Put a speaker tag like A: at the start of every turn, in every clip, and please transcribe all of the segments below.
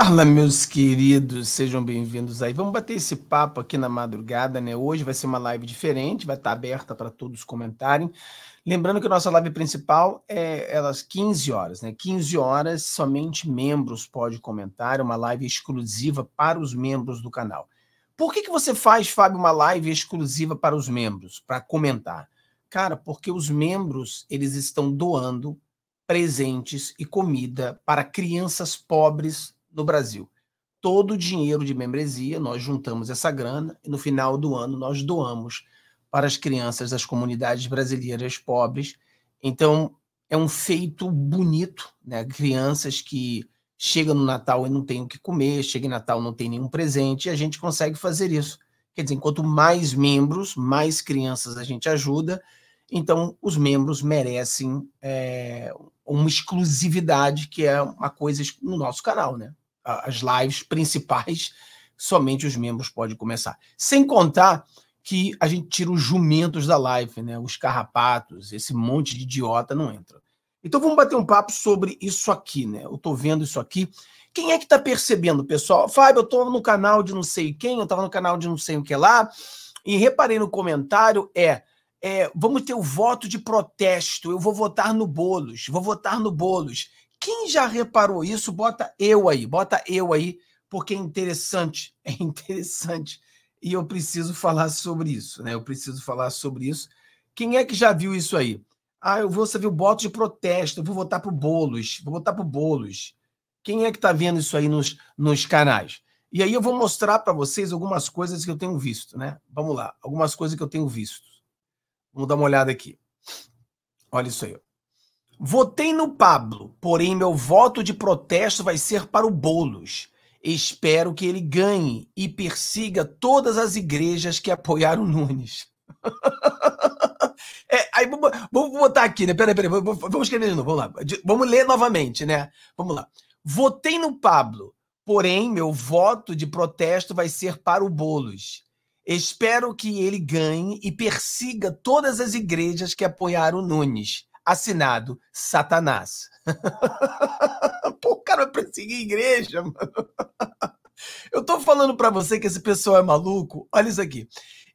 A: Fala, meus queridos, sejam bem-vindos aí. Vamos bater esse papo aqui na madrugada, né? Hoje vai ser uma live diferente, vai estar tá aberta para todos comentarem. Lembrando que a nossa live principal é elas 15 horas, né? 15 horas, somente membros podem comentar, é uma live exclusiva para os membros do canal. Por que, que você faz, Fábio, uma live exclusiva para os membros, para comentar? Cara, porque os membros, eles estão doando presentes e comida para crianças pobres no Brasil. Todo o dinheiro de membresia, nós juntamos essa grana e no final do ano nós doamos para as crianças das comunidades brasileiras pobres. Então, é um feito bonito, né? Crianças que chegam no Natal e não têm o que comer, chega em Natal não tem nenhum presente, e a gente consegue fazer isso. Quer dizer, quanto mais membros, mais crianças a gente ajuda, então, os membros merecem é, uma exclusividade, que é uma coisa no nosso canal, né? As lives principais, somente os membros podem começar. Sem contar que a gente tira os jumentos da live, né? Os carrapatos, esse monte de idiota não entra. Então vamos bater um papo sobre isso aqui, né? Eu tô vendo isso aqui. Quem é que tá percebendo, pessoal? Fábio, eu tô no canal de não sei quem, eu tava no canal de não sei o que lá, e reparei no comentário é é, vamos ter o voto de protesto. Eu vou votar no Bolos, vou votar no Bolos. Quem já reparou isso, bota eu aí, bota eu aí, porque é interessante, é interessante. E eu preciso falar sobre isso, né? Eu preciso falar sobre isso. Quem é que já viu isso aí? Ah, eu vou saber o voto de protesto, eu vou votar pro Bolos, vou votar pro Bolos. Quem é que está vendo isso aí nos, nos canais? E aí eu vou mostrar para vocês algumas coisas que eu tenho visto, né? Vamos lá, algumas coisas que eu tenho visto. Vamos dar uma olhada aqui. Olha isso aí. Votei no Pablo, porém meu voto de protesto vai ser para o Bolos. Espero que ele ganhe e persiga todas as igrejas que apoiaram Nunes. é, aí vamos, vamos, botar aqui, né? Peraí, peraí, vamos, escrever de novo, vamos lá. Vamos ler novamente, né? Vamos lá. Votei no Pablo, porém meu voto de protesto vai ser para o Bolos. Espero que ele ganhe e persiga todas as igrejas que apoiaram Nunes. Assinado Satanás. Pô, o cara vai perseguir a igreja, mano. Eu tô falando para você que esse pessoal é maluco. Olha isso aqui.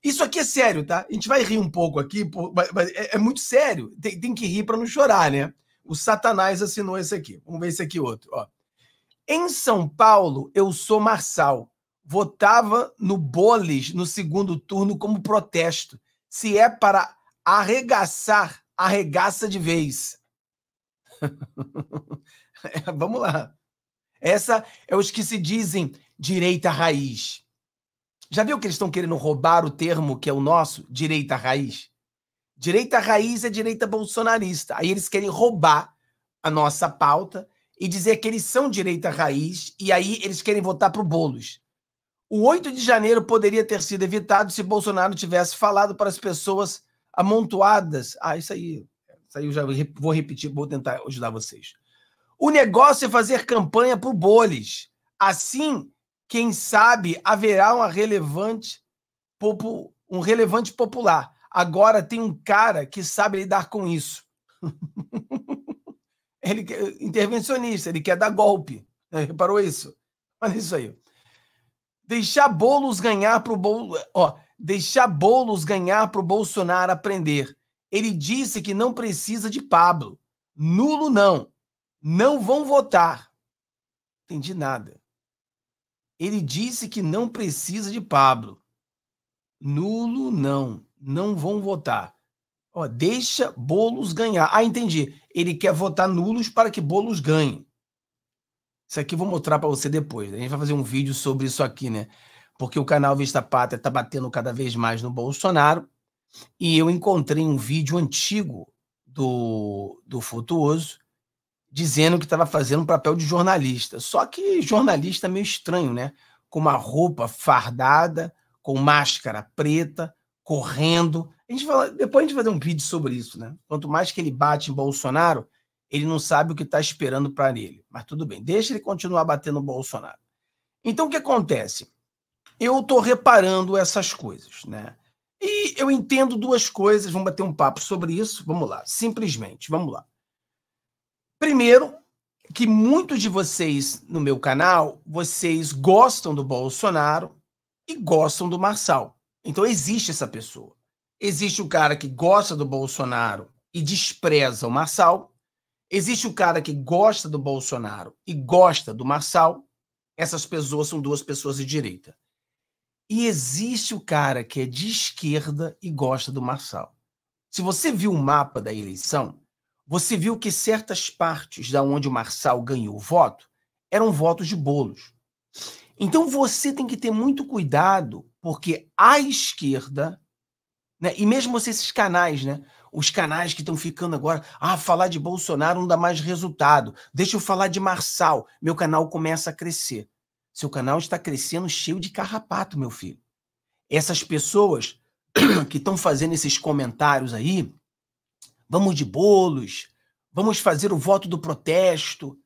A: Isso aqui é sério, tá? A gente vai rir um pouco aqui, mas é, é muito sério. Tem, tem que rir para não chorar, né? O Satanás assinou esse aqui. Vamos ver esse aqui outro. Ó. Em São Paulo, eu sou Marçal votava no Boles no segundo turno como protesto. Se é para arregaçar, arregaça de vez. é, vamos lá. Essa é os que se dizem direita raiz. Já viu que eles estão querendo roubar o termo que é o nosso, direita raiz? Direita raiz é direita bolsonarista. Aí eles querem roubar a nossa pauta e dizer que eles são direita raiz e aí eles querem votar pro Bolos. O 8 de janeiro poderia ter sido evitado se Bolsonaro tivesse falado para as pessoas amontoadas. Ah, isso aí, isso aí eu já vou repetir, vou tentar ajudar vocês. O negócio é fazer campanha para o Boles. Assim, quem sabe haverá uma relevante, um relevante popular. Agora tem um cara que sabe lidar com isso. ele intervencionista, ele quer dar golpe. Reparou isso? Olha isso aí. Deixar bolos ganhar pro Bol... ó, deixar bolos ganhar pro Bolsonaro aprender. Ele disse que não precisa de Pablo. Nulo não. Não vão votar. Entendi nada. Ele disse que não precisa de Pablo. Nulo não. Não vão votar. Ó, deixa bolos ganhar. Ah, entendi. Ele quer votar nulos para que bolos ganhe. Isso aqui eu vou mostrar para você depois. A gente vai fazer um vídeo sobre isso aqui, né? Porque o canal Vista Pátria está batendo cada vez mais no Bolsonaro. E eu encontrei um vídeo antigo do, do Frutuoso dizendo que estava fazendo um papel de jornalista. Só que jornalista meio estranho, né? Com uma roupa fardada, com máscara preta, correndo. A gente fala, depois a gente vai fazer um vídeo sobre isso, né? Quanto mais que ele bate em Bolsonaro, ele não sabe o que está esperando para ele. Mas tudo bem, deixa ele continuar batendo o Bolsonaro. Então, o que acontece? Eu estou reparando essas coisas, né? E eu entendo duas coisas, vamos bater um papo sobre isso. Vamos lá, simplesmente, vamos lá. Primeiro, que muitos de vocês no meu canal, vocês gostam do Bolsonaro e gostam do Marçal. Então existe essa pessoa. Existe o cara que gosta do Bolsonaro e despreza o Marçal, Existe o cara que gosta do Bolsonaro e gosta do Marçal. Essas pessoas são duas pessoas de direita. E existe o cara que é de esquerda e gosta do Marçal. Se você viu o mapa da eleição, você viu que certas partes da onde o Marçal ganhou voto eram votos de bolos. Então você tem que ter muito cuidado, porque a esquerda, né, e mesmo esses canais, né, os canais que estão ficando agora. Ah, falar de Bolsonaro não dá mais resultado. Deixa eu falar de Marçal. Meu canal começa a crescer. Seu canal está crescendo cheio de carrapato, meu filho. Essas pessoas que estão fazendo esses comentários aí, vamos de bolos, vamos fazer o voto do protesto.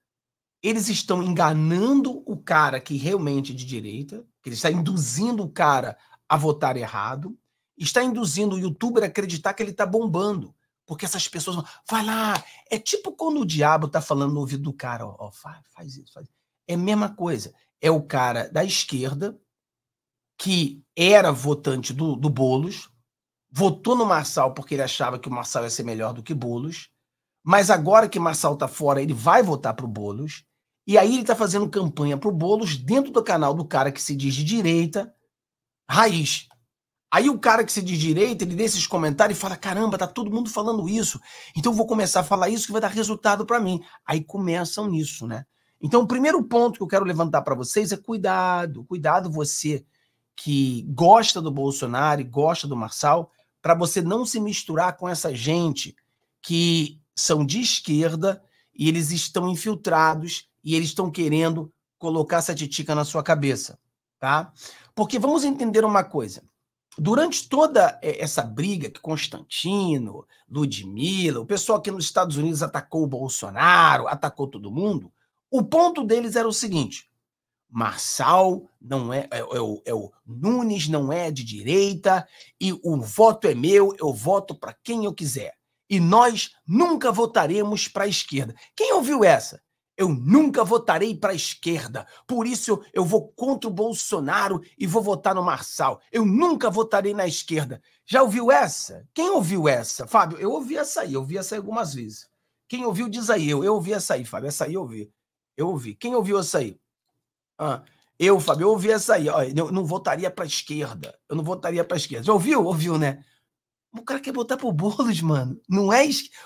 A: Eles estão enganando o cara que realmente é de direita, que ele está induzindo o cara a votar errado está induzindo o youtuber a acreditar que ele está bombando. Porque essas pessoas vão, vai lá. É tipo quando o diabo está falando no ouvido do cara, ó, ó faz, faz, isso, faz isso. É a mesma coisa. É o cara da esquerda que era votante do, do Boulos, votou no Marçal porque ele achava que o Marçal ia ser melhor do que Boulos, mas agora que Marçal está fora, ele vai votar para o Boulos, e aí ele está fazendo campanha para o Boulos dentro do canal do cara que se diz de direita, raiz. Aí o cara que se diz direita, ele lê esses comentários e fala: caramba, tá todo mundo falando isso. Então eu vou começar a falar isso que vai dar resultado para mim. Aí começam nisso, né? Então o primeiro ponto que eu quero levantar para vocês é cuidado, cuidado você que gosta do Bolsonaro e gosta do Marçal, para você não se misturar com essa gente que são de esquerda e eles estão infiltrados e eles estão querendo colocar essa titica na sua cabeça, tá? Porque vamos entender uma coisa durante toda essa briga que Constantino, Ludmilla, o pessoal aqui nos Estados Unidos atacou o Bolsonaro, atacou todo mundo, o ponto deles era o seguinte: Marçal não é, é, é, o, é o Nunes não é de direita e o voto é meu, eu voto para quem eu quiser. E nós nunca votaremos para a esquerda. Quem ouviu essa? Eu nunca votarei para a esquerda. Por isso eu vou contra o Bolsonaro e vou votar no Marçal. Eu nunca votarei na esquerda. Já ouviu essa? Quem ouviu essa? Fábio, eu ouvi essa aí, eu ouvi essa aí algumas vezes. Quem ouviu diz aí eu. Eu ouvi essa aí, Fábio. Essa aí eu ouvi. Eu ouvi. Quem ouviu essa aí? Ah, eu, Fábio, eu ouvi essa aí. Eu não votaria para a esquerda. Eu não votaria para a esquerda. Já ouviu? Ouviu, né? O cara quer botar pro Boulos, mano. Não é.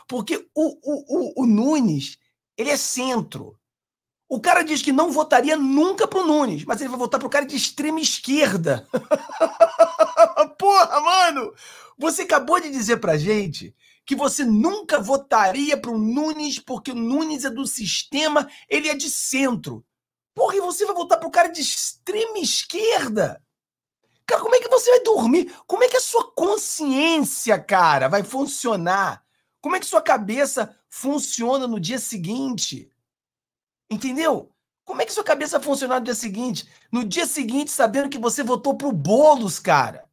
A: Porque o, o, o, o Nunes ele é centro. O cara diz que não votaria nunca pro Nunes, mas ele vai votar pro cara de extrema esquerda. Porra, mano! Você acabou de dizer pra gente que você nunca votaria pro Nunes porque o Nunes é do sistema, ele é de centro. Porra, e você vai votar pro cara de extrema esquerda? Cara, como é que você vai dormir? Como é que a sua consciência, cara, vai funcionar? Como é que sua cabeça funciona no dia seguinte? Entendeu? Como é que sua cabeça funciona no dia seguinte? No dia seguinte, sabendo que você votou pro Boulos, cara.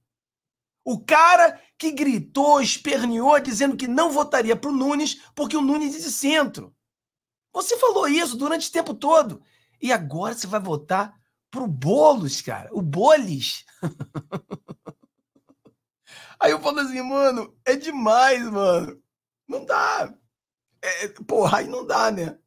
A: O cara que gritou, esperneou, dizendo que não votaria pro Nunes porque o Nunes é de centro. Você falou isso durante o tempo todo. E agora você vai votar pro Boulos, cara. O Bolis. Aí eu falo assim, mano, é demais, mano. Não dá. É, é, porra, aí não dá, né?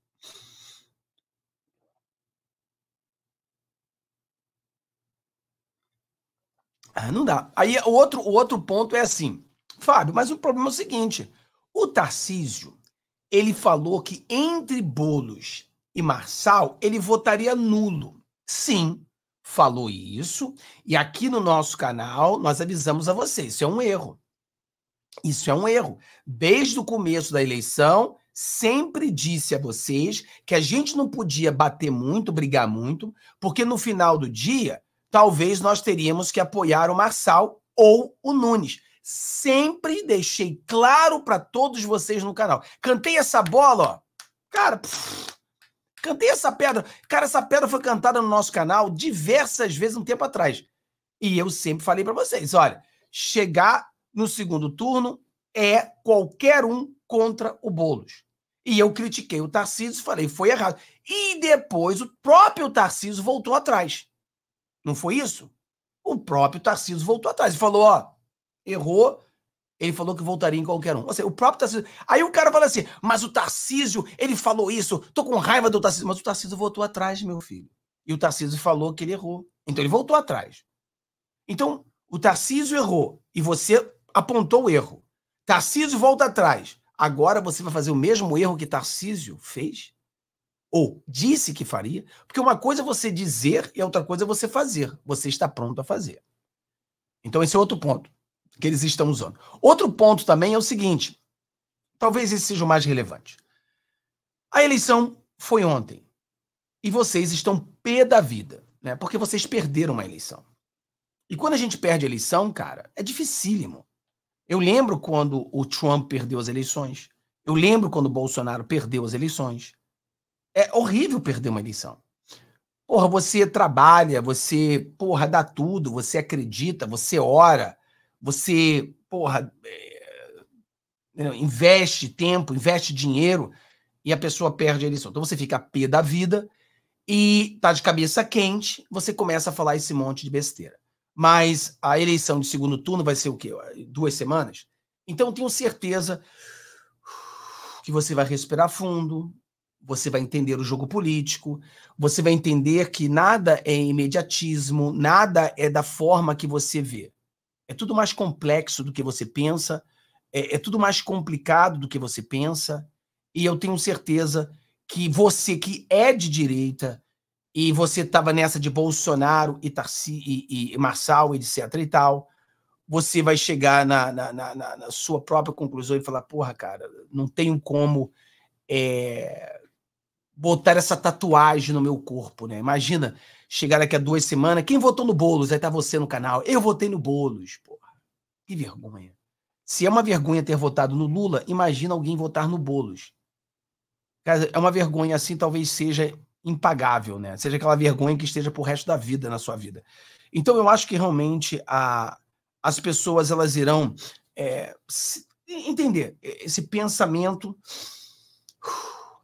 A: Ah, não dá. Aí o outro, o outro ponto é assim, Fábio, mas o problema é o seguinte: o Tarcísio ele falou que entre Bolos e Marçal ele votaria nulo. Sim, falou isso. E aqui no nosso canal nós avisamos a vocês, isso é um erro. Isso é um erro. Desde o começo da eleição, sempre disse a vocês que a gente não podia bater muito, brigar muito, porque no final do dia, talvez nós teríamos que apoiar o Marçal ou o Nunes. Sempre deixei claro para todos vocês no canal. Cantei essa bola, ó. Cara, pff, cantei essa pedra. Cara, essa pedra foi cantada no nosso canal diversas vezes um tempo atrás. E eu sempre falei para vocês, olha, chegar no segundo turno é qualquer um contra o Bolos. E eu critiquei o Tarcísio, e falei, foi errado. E depois o próprio Tarcísio voltou atrás. Não foi isso? O próprio Tarcísio voltou atrás e falou, ó, errou, ele falou que voltaria em qualquer um. Ou seja, o próprio Tarcísio. Aí o cara fala assim: mas o Tarcísio, ele falou isso, tô com raiva do Tarcísio. Mas o Tarcísio voltou atrás, meu filho. E o Tarcísio falou que ele errou. Então ele voltou atrás. Então, o Tarcísio errou. E você apontou o erro. Tarcísio volta atrás. Agora você vai fazer o mesmo erro que Tarcísio fez? Ou disse que faria? Porque uma coisa é você dizer e outra coisa é você fazer. Você está pronto a fazer. Então, esse é outro ponto que eles estão usando. Outro ponto também é o seguinte: talvez esse seja o mais relevante. A eleição foi ontem e vocês estão pé da vida, né? Porque vocês perderam uma eleição. E quando a gente perde a eleição, cara, é dificílimo. Eu lembro quando o Trump perdeu as eleições. Eu lembro quando o Bolsonaro perdeu as eleições. É horrível perder uma eleição. Porra, você trabalha, você, porra, dá tudo, você acredita, você ora, você, porra, é, é, investe tempo, investe dinheiro e a pessoa perde a eleição. Então você fica a pé da vida e tá de cabeça quente, você começa a falar esse monte de besteira mas a eleição de segundo turno vai ser o quê? Duas semanas? Então, tenho certeza que você vai respirar fundo, você vai entender o jogo político, você vai entender que nada é imediatismo, nada é da forma que você vê. É tudo mais complexo do que você pensa, é, é tudo mais complicado do que você pensa, e eu tenho certeza que você que é de direita, e você estava nessa de Bolsonaro e, Tarci, e, e Marçal, etc. e tal, você vai chegar na, na, na, na, sua própria conclusão e falar: porra, cara, não tenho como é, botar essa tatuagem no meu corpo, né? Imagina chegar daqui a duas semanas, quem votou no Boulos? Aí tá você no canal. Eu votei no Boulos, porra. Que vergonha. Se é uma vergonha ter votado no Lula, imagina alguém votar no Boulos. Cara, é uma vergonha assim, talvez seja impagável, né? Seja aquela vergonha que esteja pro resto da vida na sua vida. Então eu acho que realmente a, as pessoas elas irão é, se, entender esse pensamento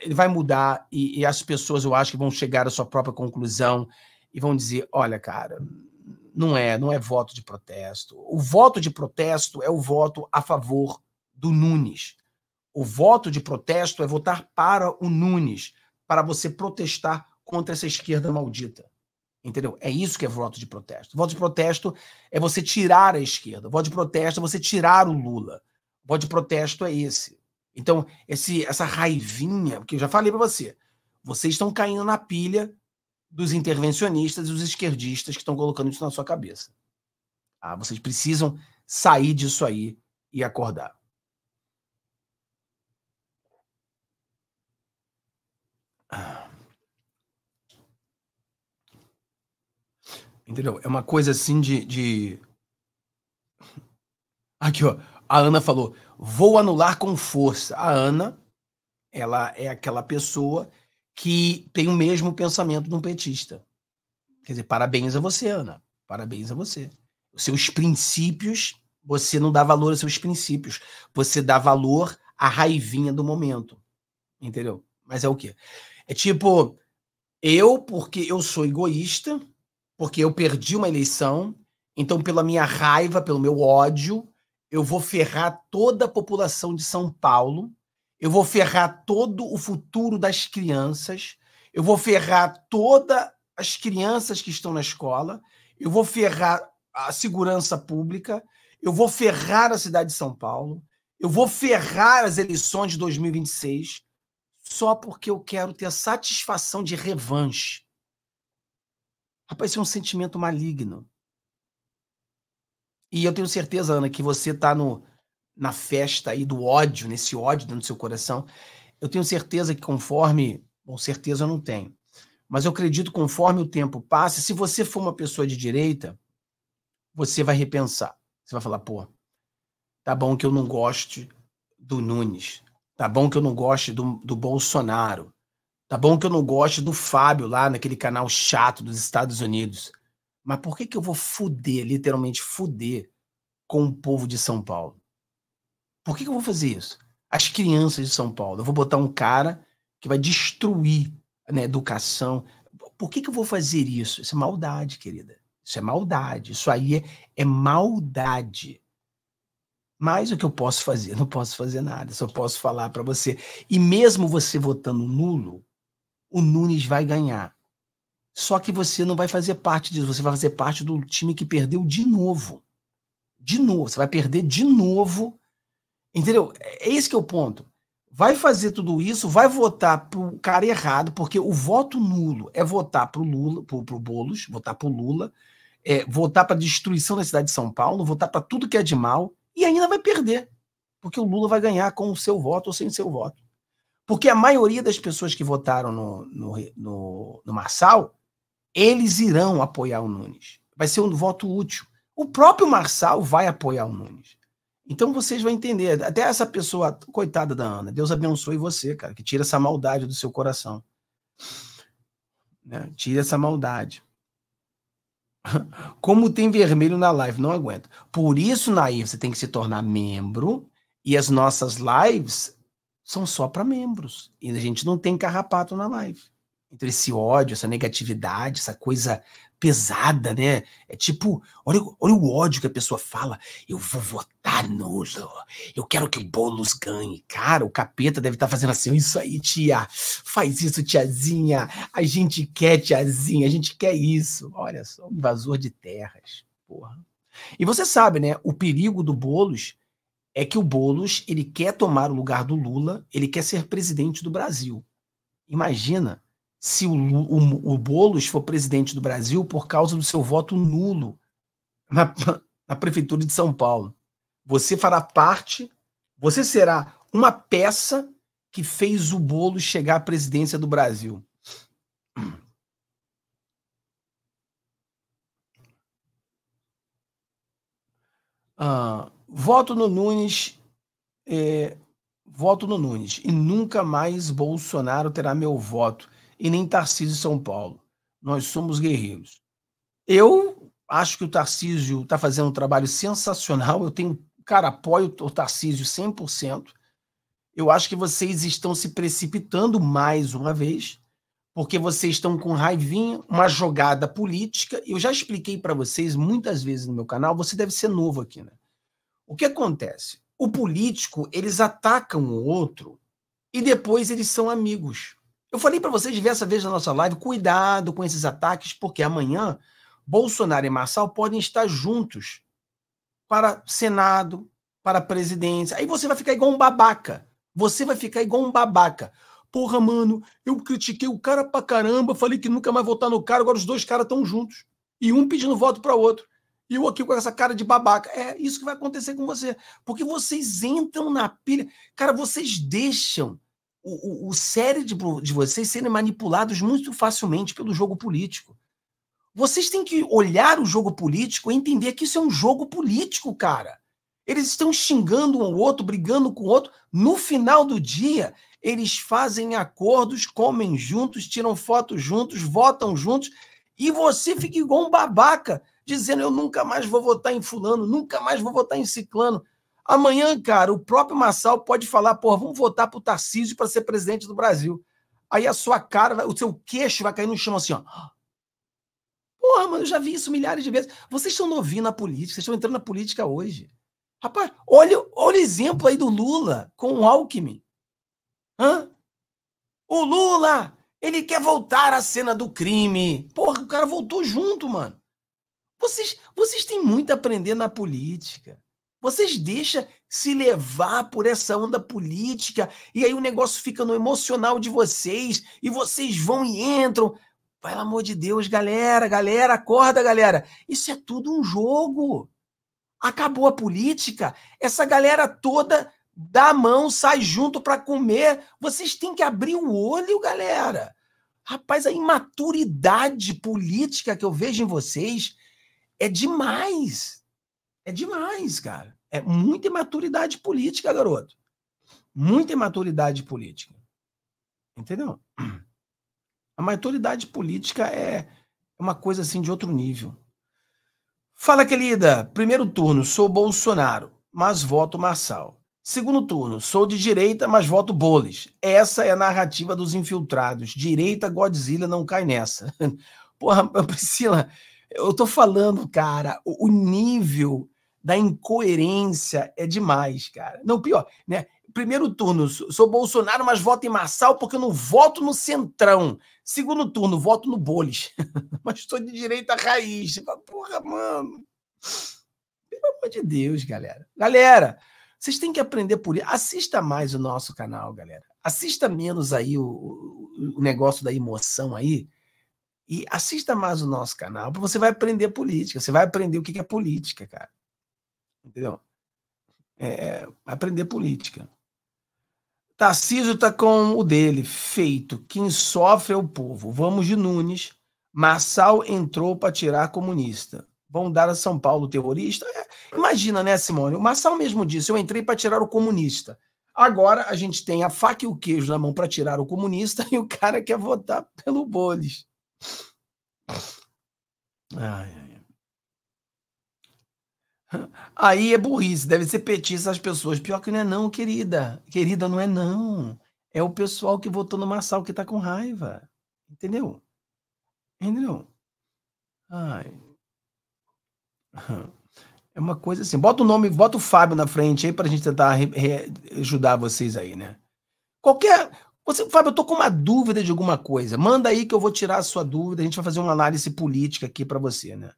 A: ele vai mudar e, e, as pessoas eu acho que vão chegar à sua própria conclusão e vão dizer olha cara não é não é voto de protesto o voto de protesto é o voto a favor do Nunes o voto de protesto é votar para o Nunes para você protestar contra essa esquerda maldita. Entendeu? É isso que é voto de protesto. Voto de protesto é você tirar a esquerda. Voto de protesto é você tirar o Lula. Voto de protesto é esse. Então, esse, essa raivinha, porque eu já falei para você, vocês estão caindo na pilha dos intervencionistas e dos esquerdistas que estão colocando isso na sua cabeça. Ah, vocês precisam sair disso aí e acordar. Entendeu? É uma coisa assim de. de... Aqui, ó. A Ana falou: vou anular com força. A Ana, ela é aquela pessoa que tem o mesmo pensamento de um petista. Quer dizer, parabéns a você, Ana. Parabéns a você. Os seus princípios, você não dá valor aos seus princípios. Você dá valor à raivinha do momento. Entendeu? Mas é o quê? É tipo, eu, porque eu sou egoísta, porque eu perdi uma eleição, então pela minha raiva, pelo meu ódio, eu vou ferrar toda a população de São Paulo, eu vou ferrar todo o futuro das crianças, eu vou ferrar todas as crianças que estão na escola, eu vou ferrar a segurança pública, eu vou ferrar a cidade de São Paulo, eu vou ferrar as eleições de 2026, só porque eu quero ter a satisfação de revanche. Rapaz, isso é um sentimento maligno. E eu tenho certeza, Ana, que você está na festa aí do ódio, nesse ódio dentro do seu coração. Eu tenho certeza que conforme. Bom, certeza eu não tenho. Mas eu acredito conforme o tempo passa, se você for uma pessoa de direita, você vai repensar. Você vai falar, pô, tá bom que eu não goste do Nunes, Tá bom que eu não goste do, do Bolsonaro. Tá bom que eu não goste do Fábio lá naquele canal chato dos Estados Unidos. Mas por que, que eu vou fuder, literalmente fuder, com o povo de São Paulo? Por que, que eu vou fazer isso? As crianças de São Paulo. Eu vou botar um cara que vai destruir né, a educação. Por que, que eu vou fazer isso? Isso é maldade, querida. Isso é maldade. Isso aí é, é maldade. Mas o que eu posso fazer? não posso fazer nada, só posso falar para você. E mesmo você votando nulo, o Nunes vai ganhar. Só que você não vai fazer parte disso, você vai fazer parte do time que perdeu de novo. De novo, você vai perder de novo. Entendeu? É, é esse que é o ponto. Vai fazer tudo isso, vai votar pro cara errado, porque o voto nulo é votar pro Lula, pro, pro Boulos, votar pro Lula, é, votar para destruição da cidade de São Paulo, votar para tudo que é de mal e ainda vai perder, porque o Lula vai ganhar com o seu voto ou sem o seu voto. Porque a maioria das pessoas que votaram no, no, no, no Marçal, eles irão apoiar o Nunes. Vai ser um voto útil. O próprio Marçal vai apoiar o Nunes. Então vocês vão entender. Até essa pessoa, coitada da Ana, Deus abençoe você, cara, que tira essa maldade do seu coração. Né? Tira essa maldade. Como tem vermelho na live, não aguento. Por isso, Nair, você tem que se tornar membro e as nossas lives são só para membros. E a gente não tem carrapato na live. Então, esse ódio, essa negatividade, essa coisa pesada, né? É tipo, olha, olha o ódio que a pessoa fala. Eu vou votar nulo. Eu quero que o Boulos ganhe. Cara, o capeta deve estar tá fazendo assim, é isso aí, tia. Faz isso, tiazinha. A gente quer, tiazinha. A gente quer isso. Olha só, invasor de terras. Porra. E você sabe, né? O perigo do Boulos é que o Boulos, ele quer tomar o lugar do Lula, ele quer ser presidente do Brasil. Imagina se o, o, o Boulos for presidente do Brasil por causa do seu voto nulo na, na Prefeitura de São Paulo. Você fará parte, você será uma peça que fez o Boulos chegar à presidência do Brasil. Ah, voto no Nunes, é, voto no Nunes, e nunca mais Bolsonaro terá meu voto e nem Tarcísio São Paulo. Nós somos guerreiros. Eu acho que o Tarcísio está fazendo um trabalho sensacional. Eu tenho, cara, apoio o Tarcísio 100%. Eu acho que vocês estão se precipitando mais uma vez, porque vocês estão com raivinha, uma jogada política. Eu já expliquei para vocês muitas vezes no meu canal, você deve ser novo aqui, né? O que acontece? O político, eles atacam o outro e depois eles são amigos. Eu falei para vocês diversas vezes na nossa live, cuidado com esses ataques, porque amanhã Bolsonaro e Marçal podem estar juntos para Senado, para presidência. Aí você vai ficar igual um babaca. Você vai ficar igual um babaca. Porra, mano, eu critiquei o cara pra caramba, falei que nunca mais votar no cara, agora os dois caras estão juntos. E um pedindo voto para outro. E eu aqui com essa cara de babaca. É isso que vai acontecer com você. Porque vocês entram na pilha. Cara, vocês deixam o, o, o cérebro de vocês serem manipulados muito facilmente pelo jogo político. Vocês têm que olhar o jogo político e entender que isso é um jogo político, cara. Eles estão xingando um outro, brigando com o outro. No final do dia, eles fazem acordos, comem juntos, tiram fotos juntos, votam juntos, e você fica igual um babaca, dizendo eu nunca mais vou votar em fulano, nunca mais vou votar em ciclano. Amanhã, cara, o próprio Massal pode falar, pô, vamos votar pro Tarcísio para ser presidente do Brasil. Aí a sua cara, o seu queixo vai cair no chão assim, ó. Porra, mano, eu já vi isso milhares de vezes. Vocês estão novinhos na política, vocês estão entrando na política hoje. Rapaz, olha, olha o exemplo aí do Lula com o Alckmin. Hã? O Lula, ele quer voltar à cena do crime. Porra, o cara voltou junto, mano. Vocês, vocês têm muito a aprender na política. Vocês deixam se levar por essa onda política e aí o negócio fica no emocional de vocês e vocês vão e entram. Pelo amor de Deus, galera, galera, acorda, galera. Isso é tudo um jogo. Acabou a política, essa galera toda dá a mão, sai junto para comer. Vocês têm que abrir o olho, galera. Rapaz, a imaturidade política que eu vejo em vocês é demais. É demais, cara. É muita imaturidade política, garoto. Muita imaturidade política. Entendeu? A maturidade política é, é uma coisa assim de outro nível. Fala, querida. Primeiro turno, sou Bolsonaro, mas voto Marçal. Segundo turno, sou de direita, mas voto Boles. Essa é a narrativa dos infiltrados. Direita Godzilla não cai nessa. Porra, Priscila, eu tô falando, cara, o nível da incoerência é demais, cara. Não, pior, né? Primeiro turno, sou Bolsonaro, mas voto em Marçal porque eu não voto no Centrão. Segundo turno, voto no Boles. mas estou de direita raiz. Porra, mano. Pelo amor de Deus, galera. Galera, vocês têm que aprender por isso. Assista mais o nosso canal, galera. Assista menos aí o, o, o negócio da emoção aí. E assista mais o nosso canal, porque você vai aprender política. Você vai aprender o que é política, cara. Entendeu? É, aprender política. Tarcísio está com o dele, feito. Quem sofre é o povo. Vamos de Nunes. Marçal entrou para tirar comunista. Vão dar a São Paulo terrorista? É, imagina, né, Simone? O Marçal mesmo disse: eu entrei para tirar o comunista. Agora a gente tem a faca e o queijo na mão para tirar o comunista e o cara quer votar pelo Boles. Ai, ai. Aí é burrice, deve ser petista as pessoas. Pior que não é não, querida. Querida, não é não. É o pessoal que votou no Marçal que tá com raiva. Entendeu? Entendeu? Ai. É uma coisa assim. Bota o nome, bota o Fábio na frente aí pra gente tentar ajudar vocês aí, né? Qualquer. Você, Fábio, eu tô com uma dúvida de alguma coisa. Manda aí que eu vou tirar a sua dúvida. A gente vai fazer uma análise política aqui para você, né?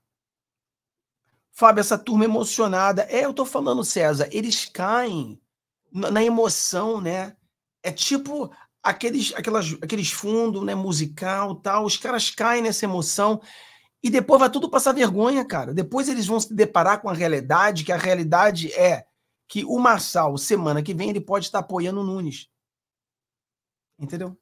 A: Fábio, essa turma emocionada. É, eu tô falando, César, eles caem na emoção, né? É tipo aqueles, aquelas, aqueles fundos, né, musical, tal. Os caras caem nessa emoção e depois vai tudo passar vergonha, cara. Depois eles vão se deparar com a realidade, que a realidade é que o Marçal, semana que vem, ele pode estar apoiando o Nunes. Entendeu?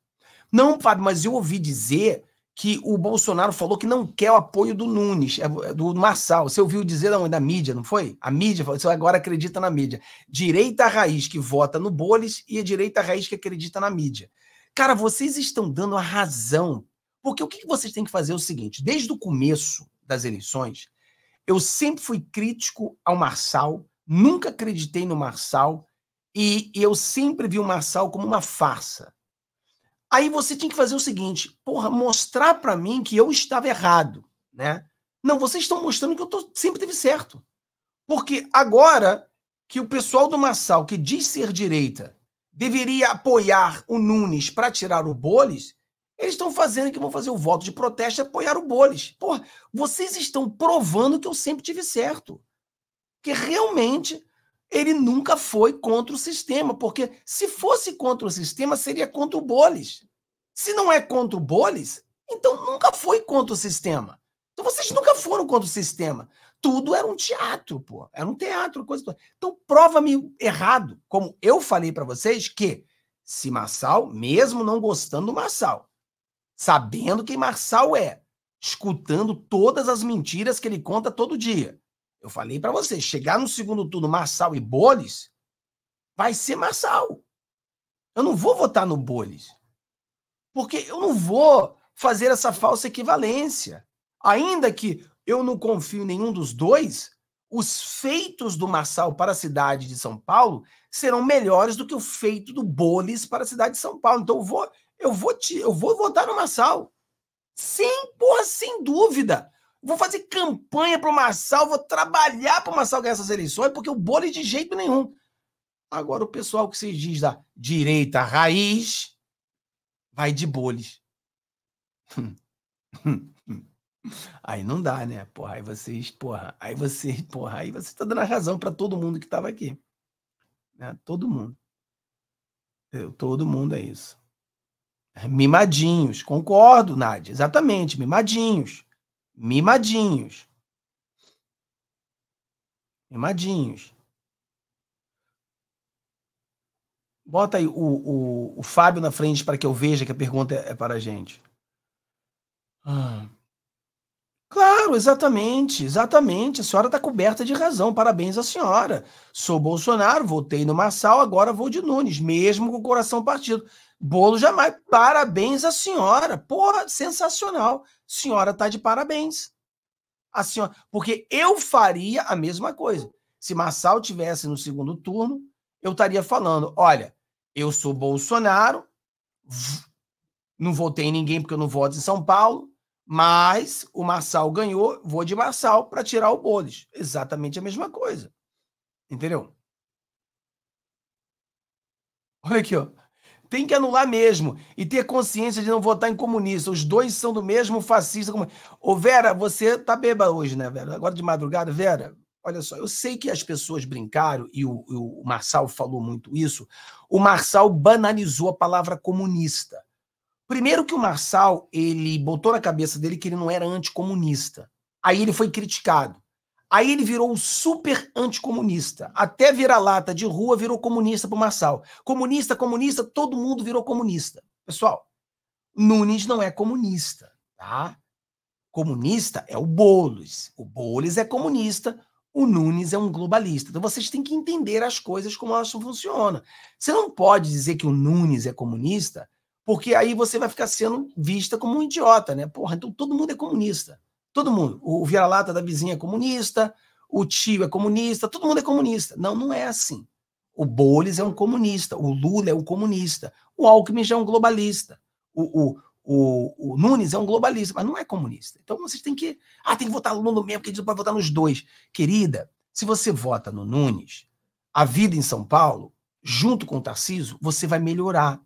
A: Não, Fábio, mas eu ouvi dizer que o Bolsonaro falou que não quer o apoio do Nunes, é, é do Marçal. Você ouviu dizer da, da mídia, não foi? A mídia falou, você agora acredita na mídia. Direita raiz que vota no Boles e a direita raiz que acredita na mídia. Cara, vocês estão dando a razão. Porque o que vocês têm que fazer é o seguinte: desde o começo das eleições, eu sempre fui crítico ao Marçal, nunca acreditei no Marçal, e, e eu sempre vi o Marçal como uma farsa. Aí você tinha que fazer o seguinte, porra, mostrar para mim que eu estava errado, né? Não, vocês estão mostrando que eu tô, sempre teve certo. Porque agora que o pessoal do Massal, que diz ser direita, deveria apoiar o Nunes para tirar o Boles, eles estão fazendo que vão fazer o voto de protesto e apoiar o Boles. Porra, vocês estão provando que eu sempre tive certo. Que realmente ele nunca foi contra o sistema, porque se fosse contra o sistema, seria contra o Boles. Se não é contra o Boles, então nunca foi contra o sistema. Então vocês nunca foram contra o sistema. Tudo era um teatro, pô. Era um teatro, coisa toda. Então prova-me errado, como eu falei para vocês que se Marçal, mesmo não gostando do Marçal, sabendo quem Marçal é, escutando todas as mentiras que ele conta todo dia, eu falei para você, chegar no segundo turno Marçal e Boles, vai ser Marçal. Eu não vou votar no Boles. Porque eu não vou fazer essa falsa equivalência. Ainda que eu não confio em nenhum dos dois, os feitos do Marçal para a cidade de São Paulo serão melhores do que o feito do Boles para a cidade de São Paulo. Então eu vou, eu vou te, eu vou votar no Marçal. Sim, porra, sem dúvida. Vou fazer campanha para o Marçal, vou trabalhar para o Marçal ganhar essas eleições, porque o Boli de jeito nenhum. Agora o pessoal que se diz da direita raiz vai de Bolis. Aí não dá, né? Porra, aí vocês, porra, aí vocês, porra, aí você está dando a razão para todo mundo que estava aqui. Né? Todo mundo. Eu, todo mundo é isso. Mimadinhos, concordo, Nádia, exatamente, mimadinhos mimadinhos. Mimadinhos. Bota aí o, o, o Fábio na frente para que eu veja que a pergunta é, é para a gente. Ah. Claro, exatamente, exatamente. A senhora está coberta de razão. Parabéns à senhora. Sou Bolsonaro, votei no Marçal, agora vou de Nunes, mesmo com o coração partido. Bolo jamais. Parabéns à senhora. Porra, sensacional. Senhora tá de parabéns. A senhora, porque eu faria a mesma coisa. Se Marçal tivesse no segundo turno, eu estaria falando, olha, eu sou Bolsonaro, não votei em ninguém porque eu não voto em São Paulo mas o Marçal ganhou, vou de Marçal para tirar o Bodes. Exatamente a mesma coisa. Entendeu? Olha aqui, ó. Tem que anular mesmo e ter consciência de não votar em comunista. Os dois são do mesmo fascista. Como... Ô, Vera, você tá beba hoje, né, Vera? Agora de madrugada, Vera, olha só, eu sei que as pessoas brincaram, e o, o Marçal falou muito isso. O Marçal banalizou a palavra comunista. Primeiro que o Marçal, ele botou na cabeça dele que ele não era anticomunista. Aí ele foi criticado. Aí ele virou super anticomunista. Até virar lata de rua virou comunista pro Marçal. Comunista, comunista, todo mundo virou comunista. Pessoal, Nunes não é comunista, tá? Comunista é o Boulos. O Boulos é comunista, o Nunes é um globalista. Então vocês têm que entender as coisas como elas funcionam. Você não pode dizer que o Nunes é comunista porque aí você vai ficar sendo vista como um idiota, né? Porra, então todo mundo é comunista. Todo mundo. O vira-lata da vizinha é comunista, o tio é comunista, todo mundo é comunista. Não, não é assim. O Boles é um comunista, o Lula é um comunista, o Alckmin já é um globalista, o, o, o, o Nunes é um globalista, mas não é comunista. Então vocês têm que. Ah, tem que votar no Lula mesmo, porque diz para votar nos dois. Querida, se você vota no Nunes, a vida em São Paulo, junto com o Tarciso, você vai melhorar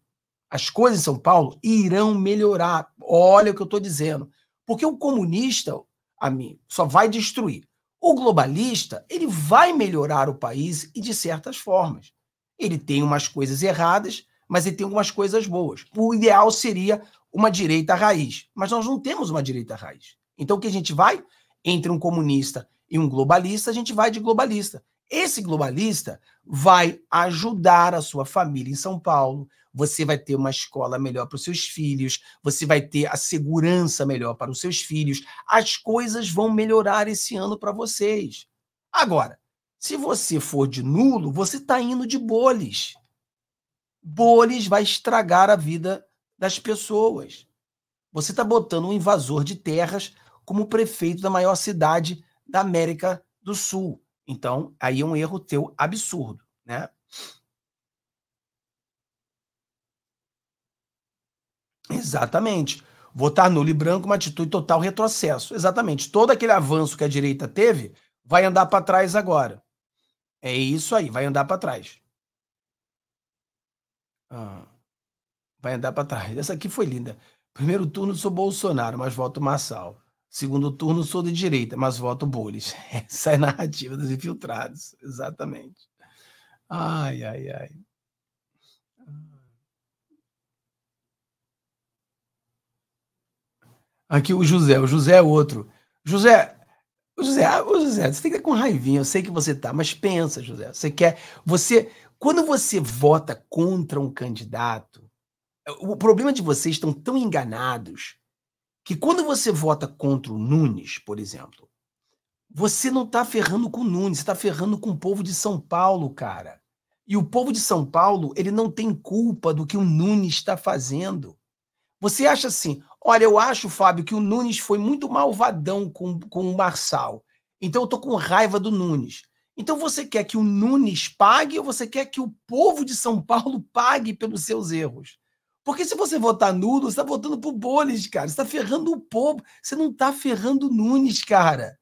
A: as coisas em São Paulo irão melhorar. Olha o que eu estou dizendo. Porque o comunista, a mim, só vai destruir. O globalista, ele vai melhorar o país e de certas formas. Ele tem umas coisas erradas, mas ele tem algumas coisas boas. O ideal seria uma direita raiz, mas nós não temos uma direita raiz. Então o que a gente vai? Entre um comunista e um globalista, a gente vai de globalista. Esse globalista vai ajudar a sua família em São Paulo. Você vai ter uma escola melhor para os seus filhos, você vai ter a segurança melhor para os seus filhos. As coisas vão melhorar esse ano para vocês. Agora, se você for de nulo, você está indo de boles. Boles vai estragar a vida das pessoas. Você está botando um invasor de terras como prefeito da maior cidade da América do Sul. Então, aí é um erro teu absurdo, né? Exatamente. Votar nulo e branco é uma atitude total retrocesso. Exatamente. Todo aquele avanço que a direita teve vai andar para trás agora. É isso aí, vai andar para trás. Ah, vai andar para trás. Essa aqui foi linda. Primeiro turno sou Bolsonaro, mas voto Massal. Segundo turno, sou de direita, mas voto Bolis. Essa é a narrativa dos infiltrados, exatamente. Ai, ai, ai. Aqui o José, o José é outro. José, José, ah, José, você tem que estar com raivinha, eu sei que você tá, mas pensa, José, você quer, você, quando você vota contra um candidato, o problema de vocês estão tão enganados que quando você vota contra o Nunes, por exemplo, você não está ferrando com o Nunes, está ferrando com o povo de São Paulo, cara. E o povo de São Paulo, ele não tem culpa do que o Nunes está fazendo. Você acha assim, olha, eu acho, Fábio, que o Nunes foi muito malvadão com, com o Marçal. Então eu tô com raiva do Nunes. Então você quer que o Nunes pague ou você quer que o povo de São Paulo pague pelos seus erros? Porque se você votar nulo, você está votando pro Bolis, cara. Você está ferrando o povo. Você não está ferrando Nunes, cara.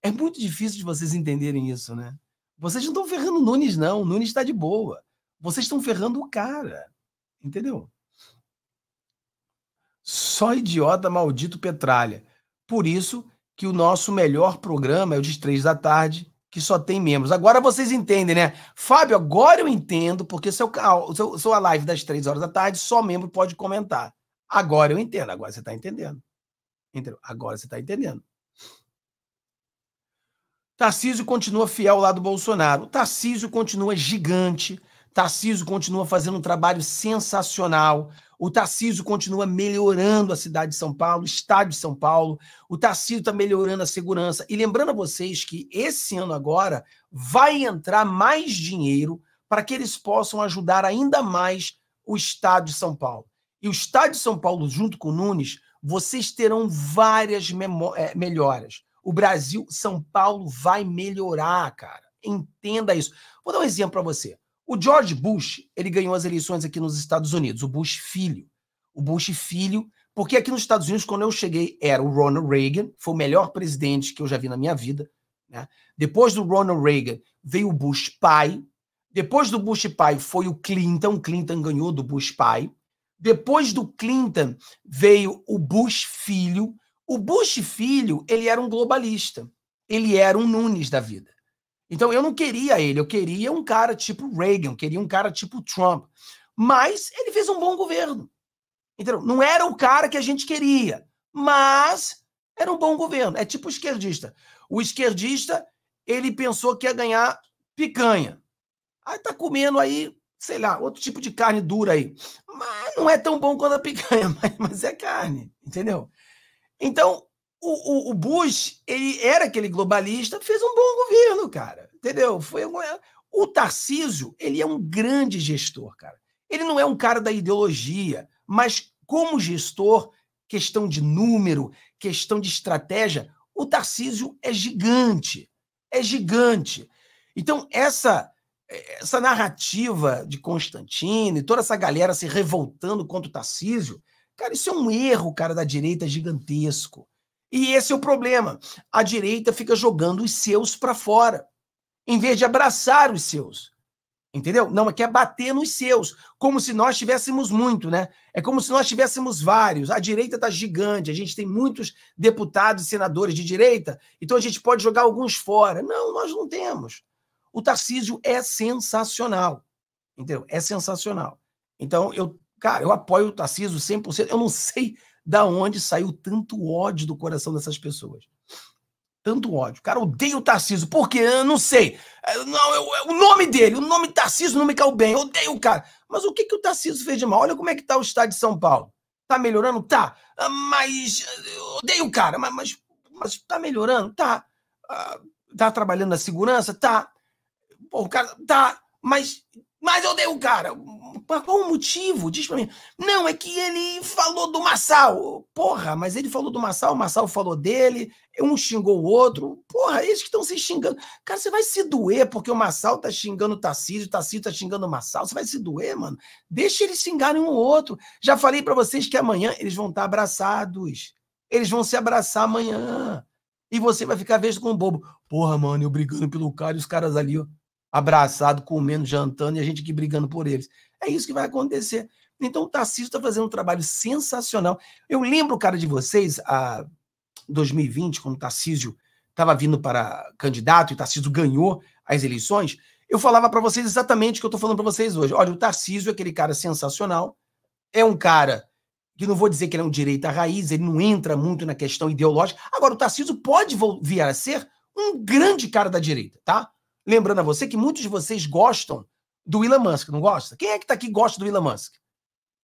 A: É muito difícil de vocês entenderem isso, né? Vocês não estão ferrando Nunes, não. O Nunes está de boa. Vocês estão ferrando o cara. Entendeu? Só idiota maldito Petralha. Por isso que o nosso melhor programa é o de três da tarde, que só tem membros. Agora vocês entendem, né? Fábio, agora eu entendo, porque seu, seu, sua live das três horas da tarde, só membro pode comentar. Agora eu entendo, agora você está entendendo. Entendeu? Agora você está entendendo. Tarcísio continua fiel ao lado do Bolsonaro. Tarcísio continua gigante. Tarcísio continua fazendo um trabalho sensacional. O Tarcísio continua melhorando a cidade de São Paulo, o estado de São Paulo. O Tarcísio está melhorando a segurança. E lembrando a vocês que esse ano agora vai entrar mais dinheiro para que eles possam ajudar ainda mais o estado de São Paulo. E o estado de São Paulo, junto com o Nunes, vocês terão várias eh, melhoras. O Brasil, São Paulo vai melhorar, cara. Entenda isso. Vou dar um exemplo para você. O George Bush, ele ganhou as eleições aqui nos Estados Unidos, o Bush filho. O Bush filho, porque aqui nos Estados Unidos, quando eu cheguei, era o Ronald Reagan, foi o melhor presidente que eu já vi na minha vida. Né? Depois do Ronald Reagan, veio o Bush pai. Depois do Bush pai, foi o Clinton. Clinton ganhou do Bush pai. Depois do Clinton, veio o Bush filho. O Bush filho, ele era um globalista. Ele era um Nunes da vida. Então eu não queria ele, eu queria um cara tipo Reagan, queria um cara tipo Trump. Mas ele fez um bom governo. Entendeu? Não era o cara que a gente queria, mas era um bom governo. É tipo o esquerdista. O esquerdista, ele pensou que ia ganhar picanha. Aí tá comendo aí, sei lá, outro tipo de carne dura aí. Mas não é tão bom quanto a picanha, mas, mas é carne, entendeu? Então, o, o, Bush, ele era aquele globalista, fez um bom governo, cara. Entendeu? Foi um... É, o Tarcísio, ele é um grande gestor, cara. Ele não é um cara da ideologia, mas como gestor, questão de número, questão de estratégia, o Tarcísio é gigante. É gigante. Então, essa é, essa narrativa de Constantino e toda essa galera se revoltando contra o Tarcísio, cara, isso é um erro, cara, da direita gigantesco. E esse é o problema. A direita fica jogando os seus para fora, em vez de abraçar os seus. Entendeu? Não, é quer é bater nos seus, como se nós tivéssemos muito, né? É como se nós tivéssemos vários. A direita está gigante, a gente tem muitos deputados e senadores de direita, então a gente pode jogar alguns fora. Não, nós não temos. O Tarcísio é sensacional. Entendeu? É sensacional. Então, eu, cara, eu apoio o Tarcísio 100%. Eu não sei da onde saiu tanto ódio do coração dessas pessoas. Tanto ódio. Cara, odeio o Tarcísio. Por quê? Eu não sei. É, não, eu, eu, é, o nome dele, o nome Tarcísio não me caiu bem. Eu odeio o cara. Mas o que, que o Tarcísio fez de mal? Olha como é que tá o estado de São Paulo. Tá melhorando? Tá. Ah, mas ah, odeio o cara. Mas, mas, mas tá melhorando? Tá. Ah, tá trabalhando na segurança? Tá. Pô, o cara tá. Mas mas eu dei o cara. Por qual o motivo? Diz pra mim. Não, é que ele falou do Massal. Porra, mas ele falou do Massal, o Massal falou dele, um xingou o outro. Porra, eles que estão se xingando. Cara, você vai se doer porque o Massal tá xingando o Tarcísio, o Tarcísio tá xingando o Massal. Você vai se doer, mano? Deixa eles xingarem um outro. Já falei para vocês que amanhã eles vão estar tá abraçados. Eles vão se abraçar amanhã. E você vai ficar vendo com um bobo. Porra, mano, eu brigando pelo cara e os caras ali, ó abraçado, comendo, jantando e a gente aqui brigando por eles. É isso que vai acontecer. Então o Tarcísio está fazendo um trabalho sensacional. Eu lembro, cara, de vocês, a 2020, quando o Tarcísio estava vindo para candidato e o Tarcísio ganhou as eleições, eu falava para vocês exatamente o que eu estou falando para vocês hoje. Olha, o Tarcísio é aquele cara sensacional, é um cara que não vou dizer que ele é um direita raiz, ele não entra muito na questão ideológica. Agora, o Tarcísio pode vir a ser um grande cara da direita, tá? Lembrando a você que muitos de vocês gostam do Elon Musk, não gosta? Quem é que está aqui e gosta do Elon Musk?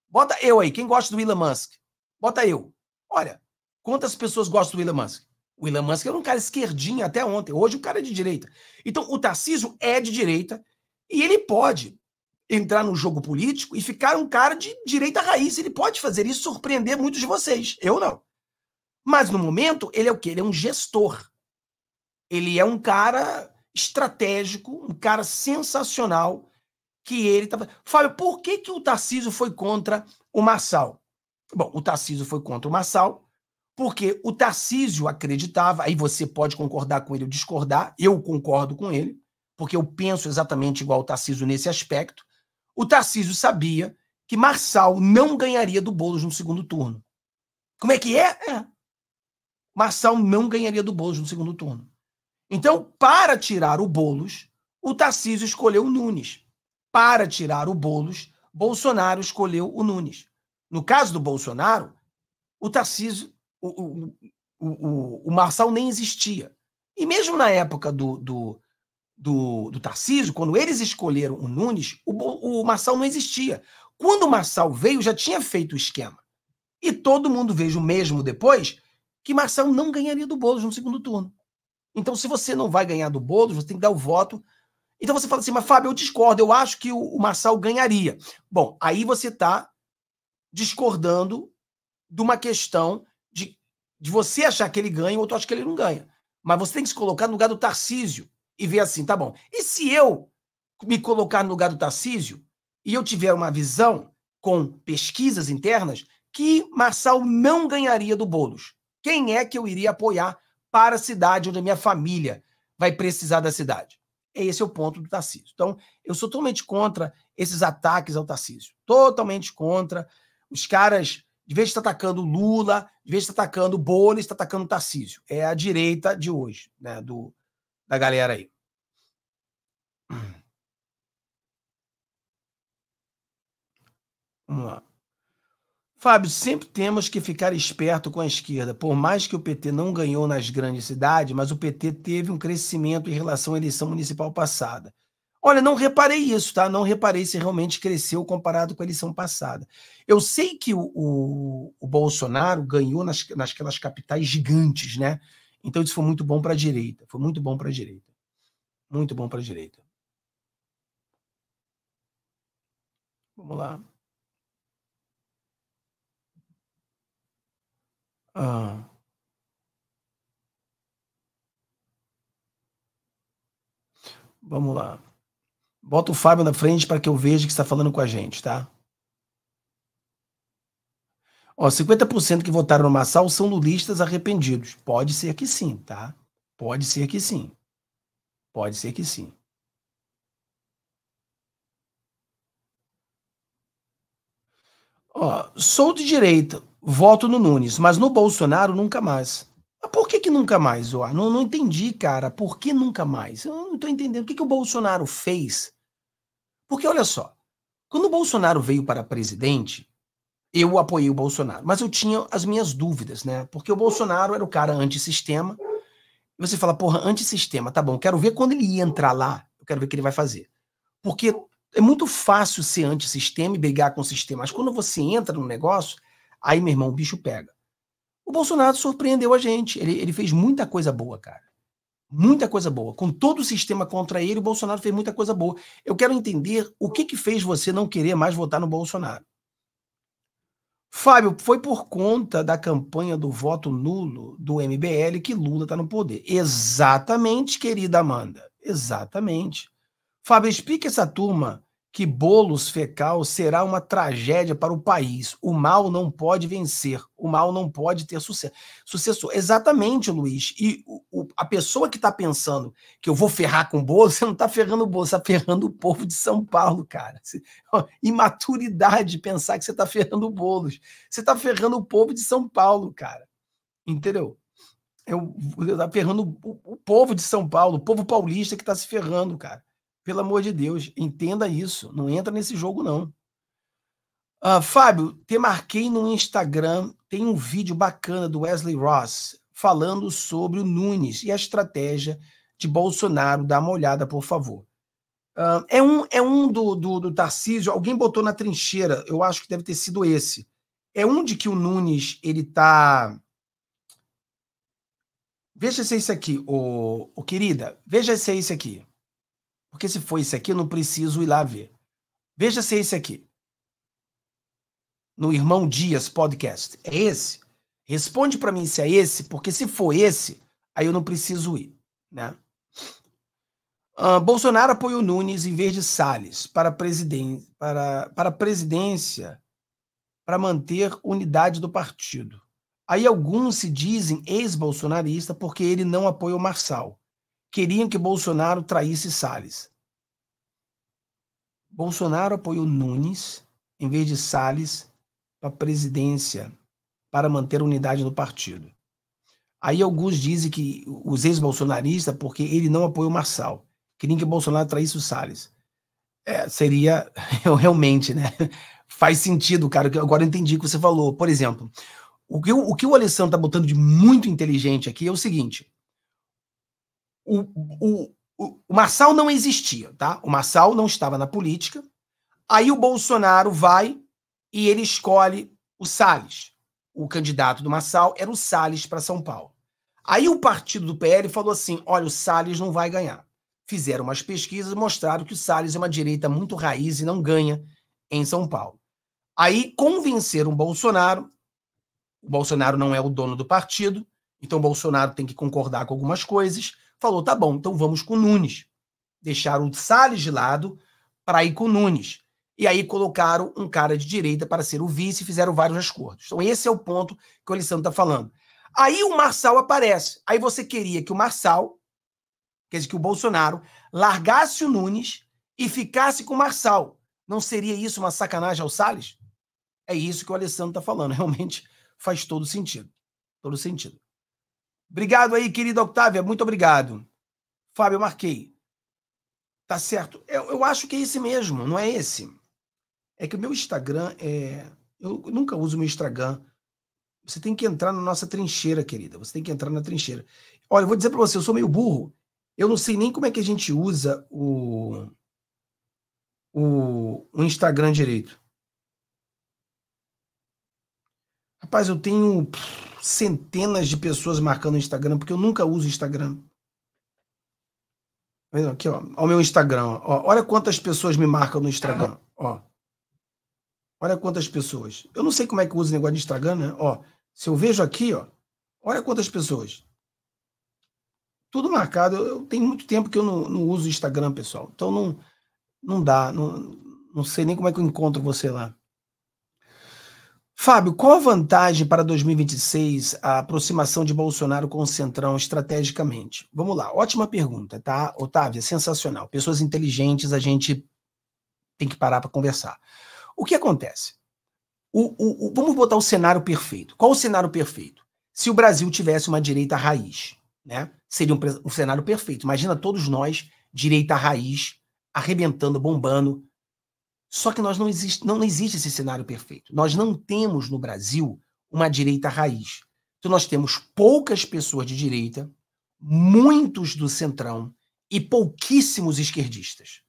A: Bota eu aí, quem gosta do Elon Musk? Bota eu. Olha, quantas pessoas gostam do Elon Musk? O Elon Musk era é um cara esquerdinho até ontem, hoje o cara é de direita. Então o Tarcísio é de direita e ele pode entrar no jogo político e ficar um cara de direita raiz. Ele pode fazer isso surpreender muitos de vocês. Eu não. Mas no momento, ele é o quê? Ele é um gestor. Ele é um cara estratégico, um cara sensacional que ele estava. Fábio, por que, que o Tarcísio foi contra o Marçal? Bom, o Tarcísio foi contra o Marçal porque o Tarcísio acreditava, aí você pode concordar com ele ou discordar, eu concordo com ele, porque eu penso exatamente igual o Tarcísio nesse aspecto. O Tarcísio sabia que Marçal não ganharia do Boulos no segundo turno. Como é que é? É. Marçal não ganharia do Boulos no segundo turno. Então, para tirar o Bolos, o Tarcísio escolheu o Nunes. Para tirar o Bolos, Bolsonaro escolheu o Nunes. No caso do Bolsonaro, o Tarcísio, o, o, o, o Marçal nem existia. E mesmo na época do, do, do, do Tarcísio, quando eles escolheram o Nunes, o, o Marçal não existia. Quando o Marçal veio, já tinha feito o esquema. E todo mundo vejo mesmo depois que Marçal não ganharia do Boulos no segundo turno. Então, se você não vai ganhar do Boulos, você tem que dar o voto. Então você fala assim, mas Fábio, eu discordo, eu acho que o, Marçal ganharia. Bom, aí você está discordando de uma questão de, de você achar que ele ganha e o outro acha que ele não ganha. Mas você tem que se colocar no lugar do Tarcísio e ver assim, tá bom. E se eu me colocar no lugar do Tarcísio e eu tiver uma visão com pesquisas internas que Marçal não ganharia do Bolos, quem é que eu iria apoiar para a cidade onde a minha família vai precisar da cidade. Esse é o ponto do Tarcísio. Então, eu sou totalmente contra esses ataques ao Tarcísio. Totalmente contra. Os caras, de vez de estar atacando Lula, de vez de estar atacando Bones, está atacando o Tarcísio. É a direita de hoje, né? Do, da galera aí. Vamos lá. Fábio, sempre temos que ficar esperto com a esquerda. Por mais que o PT não ganhou nas grandes cidades, mas o PT teve um crescimento em relação à eleição municipal passada. Olha, não reparei isso, tá? Não reparei se realmente cresceu comparado com a eleição passada. Eu sei que o, o, o Bolsonaro ganhou nas, nasquelas capitais gigantes, né? Então isso foi muito bom para a direita. Foi muito bom para a direita. Muito bom para a direita.
B: Vamos lá. Ah.
A: vamos lá. Bota o Fábio na frente para que eu veja que está falando com a gente, tá? Ó, 50% que votaram no Massal são lulistas arrependidos. Pode ser que sim, tá? Pode ser que sim. Pode ser que sim. Ó, sou de direita, voto no Nunes, mas no Bolsonaro nunca mais. Mas por que, que nunca mais, ó? Não, não entendi, cara. Por que nunca mais? Eu não estou entendendo. O que, que o Bolsonaro fez? Porque, olha só, quando o Bolsonaro veio para presidente, eu apoiei o Bolsonaro, mas eu tinha as minhas dúvidas, né? Porque o Bolsonaro era o cara antissistema. E você fala, porra, antissistema, tá bom, quero ver quando ele entrar lá, eu quero ver o que ele vai fazer. Porque é muito fácil ser antissistema e brigar com o sistema, mas quando você entra no negócio, aí, meu irmão, o bicho pega. O Bolsonaro surpreendeu a gente. Ele, ele fez muita coisa boa, cara. Muita coisa boa. Com todo o sistema contra ele, o Bolsonaro fez muita coisa boa. Eu quero entender o que, que fez você não querer mais votar no Bolsonaro. Fábio, foi por conta da campanha do voto nulo do MBL que Lula está no poder. Exatamente, querida Amanda. Exatamente. Fábio, explique essa turma que bolos fecal será uma tragédia para o país. O mal não pode vencer, o mal não pode ter sucesso. Exatamente, Luiz. E o, o, a pessoa que está pensando que eu vou ferrar com o bolo, você não está ferrando o bolo, você está ferrando o povo de São Paulo, cara. Você, ó, imaturidade pensar que você está ferrando o bolos. Você está ferrando o povo de São Paulo, cara. Entendeu? Eu, eu tá ferrando o, o povo de São Paulo, o povo paulista que está se ferrando, cara. Pelo amor de Deus, entenda isso. Não entra nesse jogo, não. Uh, Fábio, te marquei no Instagram. Tem um vídeo bacana do Wesley Ross falando sobre o Nunes e a estratégia de Bolsonaro. Dá uma olhada, por favor. Uh, é um, é um do, do, do Tarcísio. Alguém botou na trincheira. Eu acho que deve ter sido esse. É um de que o Nunes ele tá Veja se é isso aqui, o o querida. Veja se é isso aqui. Porque se for esse aqui, eu não preciso ir lá ver. Veja se é esse aqui. No Irmão Dias Podcast. É esse? Responde para mim se é esse, porque se for esse, aí eu não preciso ir, né? Uh, Bolsonaro apoiou Nunes em vez de Salles para, presiden para, para a presidência para manter unidade do partido. Aí alguns se dizem ex-bolsonarista porque ele não apoia o Marçal. Queriam que Bolsonaro traísse Salles. Bolsonaro apoiou Nunes em vez de Salles para a presidência para manter a unidade no partido. Aí alguns dizem que os ex-bolsonaristas, porque ele não apoiou Marçal, queriam que Bolsonaro traísse o Salles. É, seria realmente, né? Faz sentido, cara. Agora eu entendi o que você falou. Por exemplo, o que, o, que o Alessandro está botando de muito inteligente aqui é o seguinte: o, o, Marçal não existia, tá? O Marçal não estava na política. Aí o Bolsonaro vai e ele escolhe o Salles. O candidato do Marçal era o Salles para São Paulo. Aí o partido do PL falou assim: olha, o Salles não vai ganhar. Fizeram umas pesquisas e mostraram que o Salles é uma direita muito raiz e não ganha em São Paulo. Aí convenceram o Bolsonaro. O Bolsonaro não é o dono do partido, então o Bolsonaro tem que concordar com algumas coisas falou: tá bom, então vamos com o Nunes. Deixaram o Salles de lado para ir com o Nunes. E aí colocaram um cara de direita para ser o vice e fizeram vários acordos. Então, esse é o ponto que o Alessandro está falando. Aí o Marçal aparece. Aí você queria que o Marçal, quer dizer, que o Bolsonaro, largasse o Nunes e ficasse com o Marçal. Não seria isso uma sacanagem ao Salles? É isso que o Alessandro está falando. Realmente faz todo sentido. Todo sentido. Obrigado aí, querida Octávia. Muito obrigado. Fábio, eu marquei. Tá certo. Eu, eu acho que é esse mesmo, não é esse. É que o meu Instagram é. Eu nunca uso o meu Instagram. Você tem que entrar na nossa trincheira, querida. Você tem que entrar na trincheira. Olha, eu vou dizer para você, eu sou meio burro. Eu não sei nem como é que a gente usa o, o, o Instagram direito. Rapaz, eu tenho centenas de pessoas marcando o Instagram, porque eu nunca uso Instagram. Aqui, ó, o meu Instagram. Ó, olha quantas pessoas me marcam no Instagram. Ó. Olha quantas pessoas. Eu não sei como é que usa o negócio de Instagram, né? Ó, se eu vejo aqui, ó, olha quantas pessoas. Tudo marcado. Eu, eu tem muito tempo que eu não, não uso Instagram, pessoal. Então não, não dá. Não, não sei nem como é que eu encontro você lá. Fábio, qual a vantagem para 2026 a aproximação de Bolsonaro com o Centrão estrategicamente? Vamos lá, ótima pergunta, tá, Otávio? Sensacional. Pessoas inteligentes, a gente tem que parar para conversar. O que acontece? O, o, o, vamos botar o cenário perfeito. Qual o cenário perfeito? Se o Brasil tivesse uma direita raiz, né? Seria um, um cenário perfeito. Imagina todos nós, direita raiz, arrebentando, bombando, só que nós não existe, não existe esse cenário perfeito. Nós não temos no Brasil uma direita raiz. Então nós temos poucas pessoas de direita, muitos do centrão e pouquíssimos esquerdistas.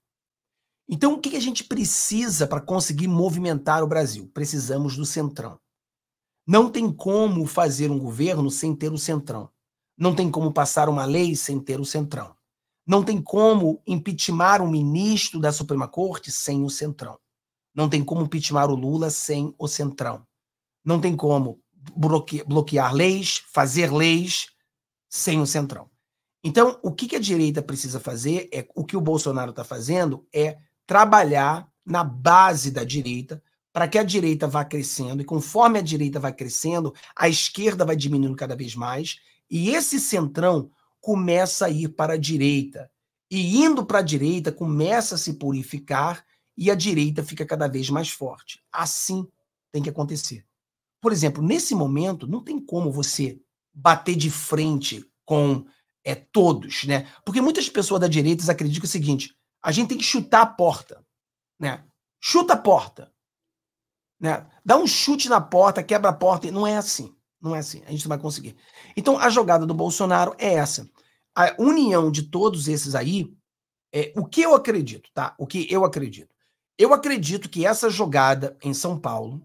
A: Então o que a gente precisa para conseguir movimentar o Brasil? Precisamos do centrão. Não tem como fazer um governo sem ter o centrão. Não tem como passar uma lei sem ter o centrão. Não tem como impeachmentar um ministro da Suprema Corte sem o Centrão. Não tem como impeachmentar o Lula sem o Centrão. Não tem como bloquear, bloquear leis, fazer leis sem o Centrão. Então, o que, que a direita precisa fazer é o que o Bolsonaro está fazendo é trabalhar na base da direita para que a direita vá crescendo e conforme a direita vai crescendo, a esquerda vai diminuindo cada vez mais e esse centrão começa a ir para a direita. E indo para a direita, começa a se purificar e a direita fica cada vez mais forte. Assim tem que acontecer. Por exemplo, nesse momento, não tem como você bater de frente com é, todos, né? Porque muitas pessoas da direita acreditam o seguinte: a gente tem que chutar a porta, né? Chuta a porta, né? Dá um chute na porta, quebra a porta. Não é assim. Não é assim, a gente vai conseguir. Então, a jogada do Bolsonaro é essa. A união de todos esses aí, é, o que eu acredito, tá? O que eu acredito. Eu acredito que essa jogada em São Paulo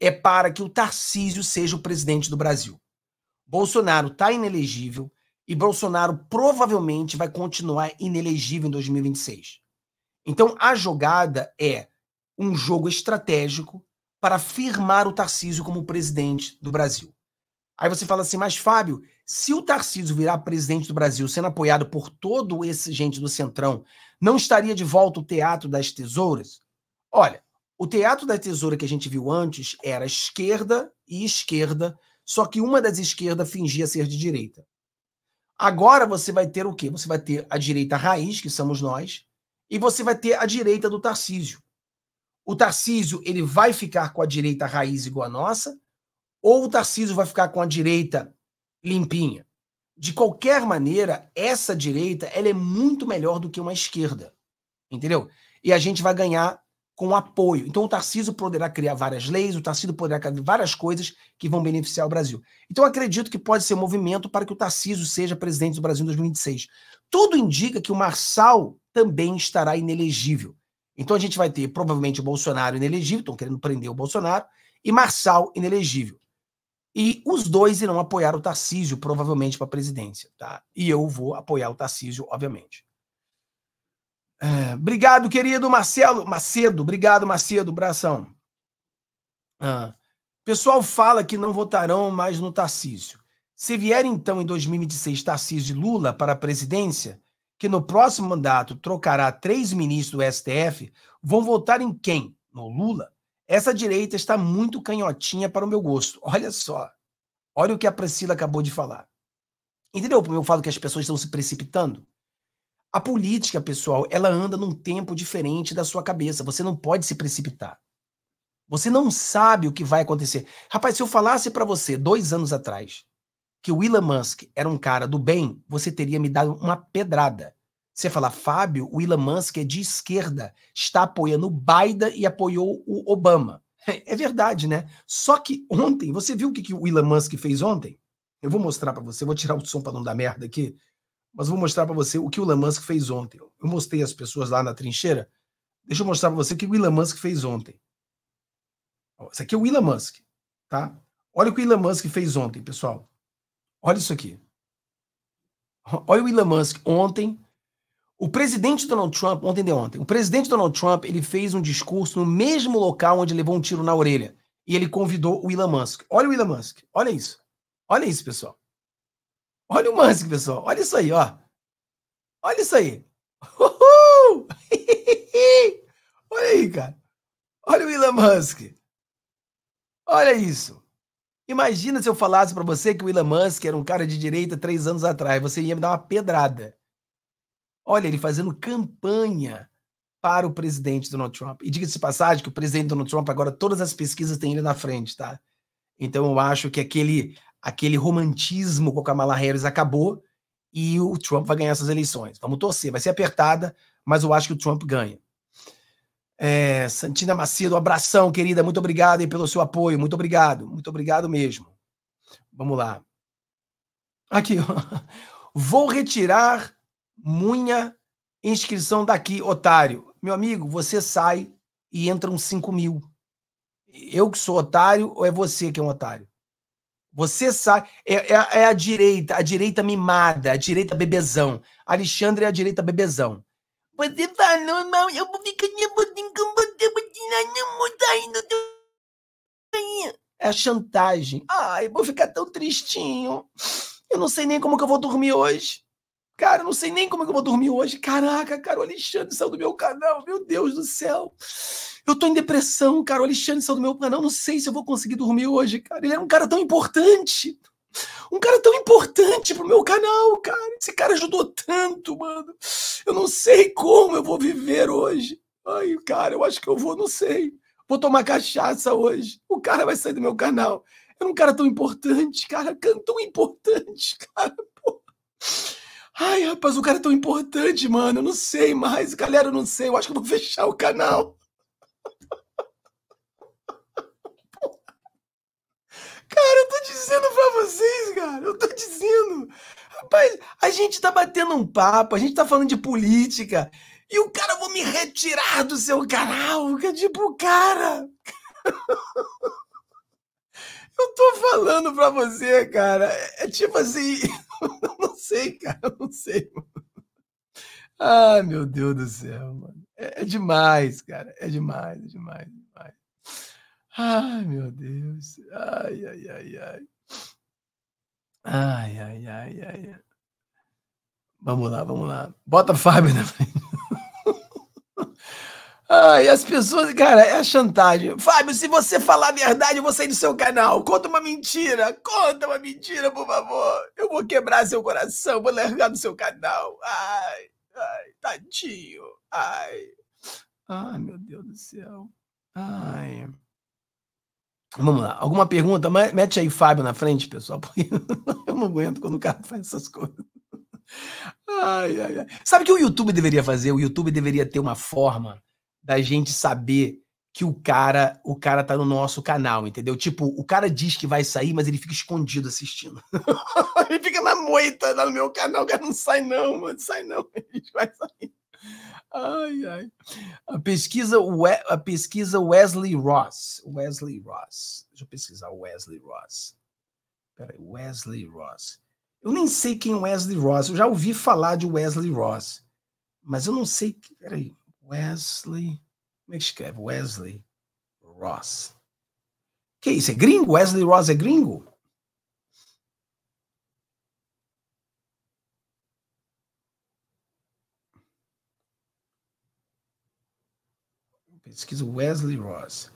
A: é para que o Tarcísio seja o presidente do Brasil. Bolsonaro está inelegível e Bolsonaro provavelmente vai continuar inelegível em 2026. Então, a jogada é um jogo estratégico para firmar o Tarcísio como presidente do Brasil. Aí você fala assim, mas Fábio, se o Tarcísio virar presidente do Brasil, sendo apoiado por todo esse gente do Centrão, não estaria de volta o Teatro das Tesouras? Olha, o Teatro da Tesoura que a gente viu antes era esquerda e esquerda, só que uma das esquerdas fingia ser de direita. Agora você vai ter o quê? Você vai ter a direita raiz, que somos nós, e você vai ter a direita do Tarcísio. O Tarcísio ele vai ficar com a direita raiz igual a nossa, ou o Tarcísio vai ficar com a direita limpinha. De qualquer maneira, essa direita ela é muito melhor do que uma esquerda. Entendeu? E a gente vai ganhar com apoio. Então o Tarcísio poderá criar várias leis, o Tarcísio poderá criar várias coisas que vão beneficiar o Brasil. Então acredito que pode ser um movimento para que o Tarcísio seja presidente do Brasil em 2026. Tudo indica que o Marçal também estará inelegível. Então a gente vai ter provavelmente o Bolsonaro inelegível, estão querendo prender o Bolsonaro, e Marçal inelegível. E os dois irão apoiar o Tarcísio, provavelmente, para a presidência. Tá? E eu vou apoiar o Tarcísio, obviamente. É, obrigado, querido Marcelo Macedo. Obrigado, Macedo. Bração. Ah, pessoal fala que não votarão mais no Tarcísio. Se vier, então, em 2026, Tarcísio e Lula para a presidência, que no próximo mandato trocará três ministros do STF, vão votar em quem? No Lula? Essa direita está muito canhotinha para o meu gosto. Olha só. Olha o que a Priscila acabou de falar. Entendeu como eu falo que as pessoas estão se precipitando? A política, pessoal, ela anda num tempo diferente da sua cabeça. Você não pode se precipitar. Você não sabe o que vai acontecer. Rapaz, se eu falasse para você dois anos atrás que o Elon Musk era um cara do bem, você teria me dado uma pedrada. Você fala, Fábio, o Elon Musk é de esquerda, está apoiando o Biden e apoiou o Obama. É verdade, né? Só que ontem, você viu o que, que o Elon Musk fez ontem? Eu vou mostrar para você, vou tirar o som para não dar merda aqui, mas vou mostrar para você o que o Elon Musk fez ontem. Eu mostrei as pessoas lá na trincheira. Deixa eu mostrar para você o que o Elon Musk fez ontem. Isso aqui é o Elon Musk, tá? Olha o que o Elon Musk fez ontem, pessoal. Olha isso aqui. Olha o Elon Musk ontem o presidente Donald Trump, ontem de ontem, o presidente Donald Trump, ele fez um discurso no mesmo local onde levou um tiro na orelha. E ele convidou o Elon Musk. Olha o Elon Musk. Olha isso. Olha isso, pessoal. Olha o Musk, pessoal. Olha isso aí, ó. Olha isso aí. Uhul! Olha aí, cara. Olha o Elon Musk. Olha isso. Imagina se eu falasse para você que o Elon Musk era um cara de direita três anos atrás. Você ia me dar uma pedrada. Olha ele fazendo campanha para o presidente Donald Trump. E diga-se de passagem que o presidente Donald Trump, agora todas as pesquisas têm ele na frente, tá? Então eu acho que aquele, aquele romantismo com a Kamala Harris acabou e o Trump vai ganhar essas eleições. Vamos torcer, vai ser apertada, mas eu acho que o Trump ganha. É, Santina Macedo, um abração, querida. Muito obrigado aí pelo seu apoio. Muito obrigado, muito obrigado mesmo. Vamos lá. Aqui, ó. Vou retirar Munha, inscrição daqui, otário. Meu amigo, você sai e entram 5 mil. Eu que sou otário ou é você que é um otário? Você sai. É, é, é, a direita, a direita mimada, a direita bebezão. Alexandre é a direita bebezão. Você falou eu vou ficar nervosinho com você, vou tirar não mudar do É chantagem. Ai, vou ficar tão tristinho. Eu não sei nem como que eu vou dormir hoje. Cara, eu não sei nem como é eu vou dormir hoje. Caraca, cara, o Alexandre saiu do meu canal. Meu Deus do céu. Eu tô em depressão, cara. O Alexandre saiu do meu canal. Não sei se eu vou conseguir dormir hoje, cara. Ele era um cara tão importante. Um cara tão importante pro meu canal, cara. Esse cara ajudou tanto, mano. Eu não sei como eu vou viver hoje. Ai, cara, eu acho que eu vou, não sei. Vou tomar cachaça hoje. O cara vai sair do meu canal. Era um cara tão importante, cara. Tão importante, cara. Pô. Ai, rapaz, o cara é tão importante, mano. Eu não sei mais. Galera, eu não sei. Eu acho que eu vou
B: fechar o canal.
A: Cara, eu tô dizendo pra vocês, cara. Eu tô dizendo. Rapaz, a gente tá batendo um papo, a gente tá falando de política. E o cara, eu vou me retirar do seu canal. que é Tipo, cara. Eu tô falando pra você, cara. É, é tipo assim. Eu não
B: sei, cara. Eu não sei.
A: Ah, meu Deus do céu, mano. É, é demais, cara. É demais, é demais, é demais. Ai, meu Deus. Ai, ai, ai, ai. Ai, ai, ai, ai. Vamos lá, vamos lá. Bota Fábio na frente. Ai, as pessoas, cara, é chantagem. Fábio, se você falar a verdade, eu vou sair do seu canal. Conta uma mentira, conta uma mentira, por favor. Eu vou quebrar seu coração, vou largar do seu canal. Ai, ai, tadinho. Ai. Ai, meu Deus do céu. Ai. Vamos lá. Alguma pergunta? Mete aí Fábio na frente, pessoal, porque eu não aguento quando o cara faz essas coisas. Ai, ai, ai. Sabe o que o YouTube deveria fazer? O YouTube deveria ter uma forma da gente saber que o cara, o cara tá no nosso canal, entendeu? Tipo, o cara diz que vai sair, mas ele fica escondido assistindo.
B: ele fica na moita lá tá no meu
A: canal, o cara não sai não, mano, sai não, ele vai sair. Ai, ai. A pesquisa, a pesquisa Wesley Ross. Wesley Ross. Deixa eu pesquisar Wesley Ross. Peraí, Wesley Ross. Eu nem sei quem é Wesley Ross. Eu já ouvi falar de Wesley Ross. Mas eu não sei. Peraí. Wesley. Como é que escreve? Wesley Ross. Que é isso? É gringo? Wesley Ross é gringo? Pesquisa Wesley Ross.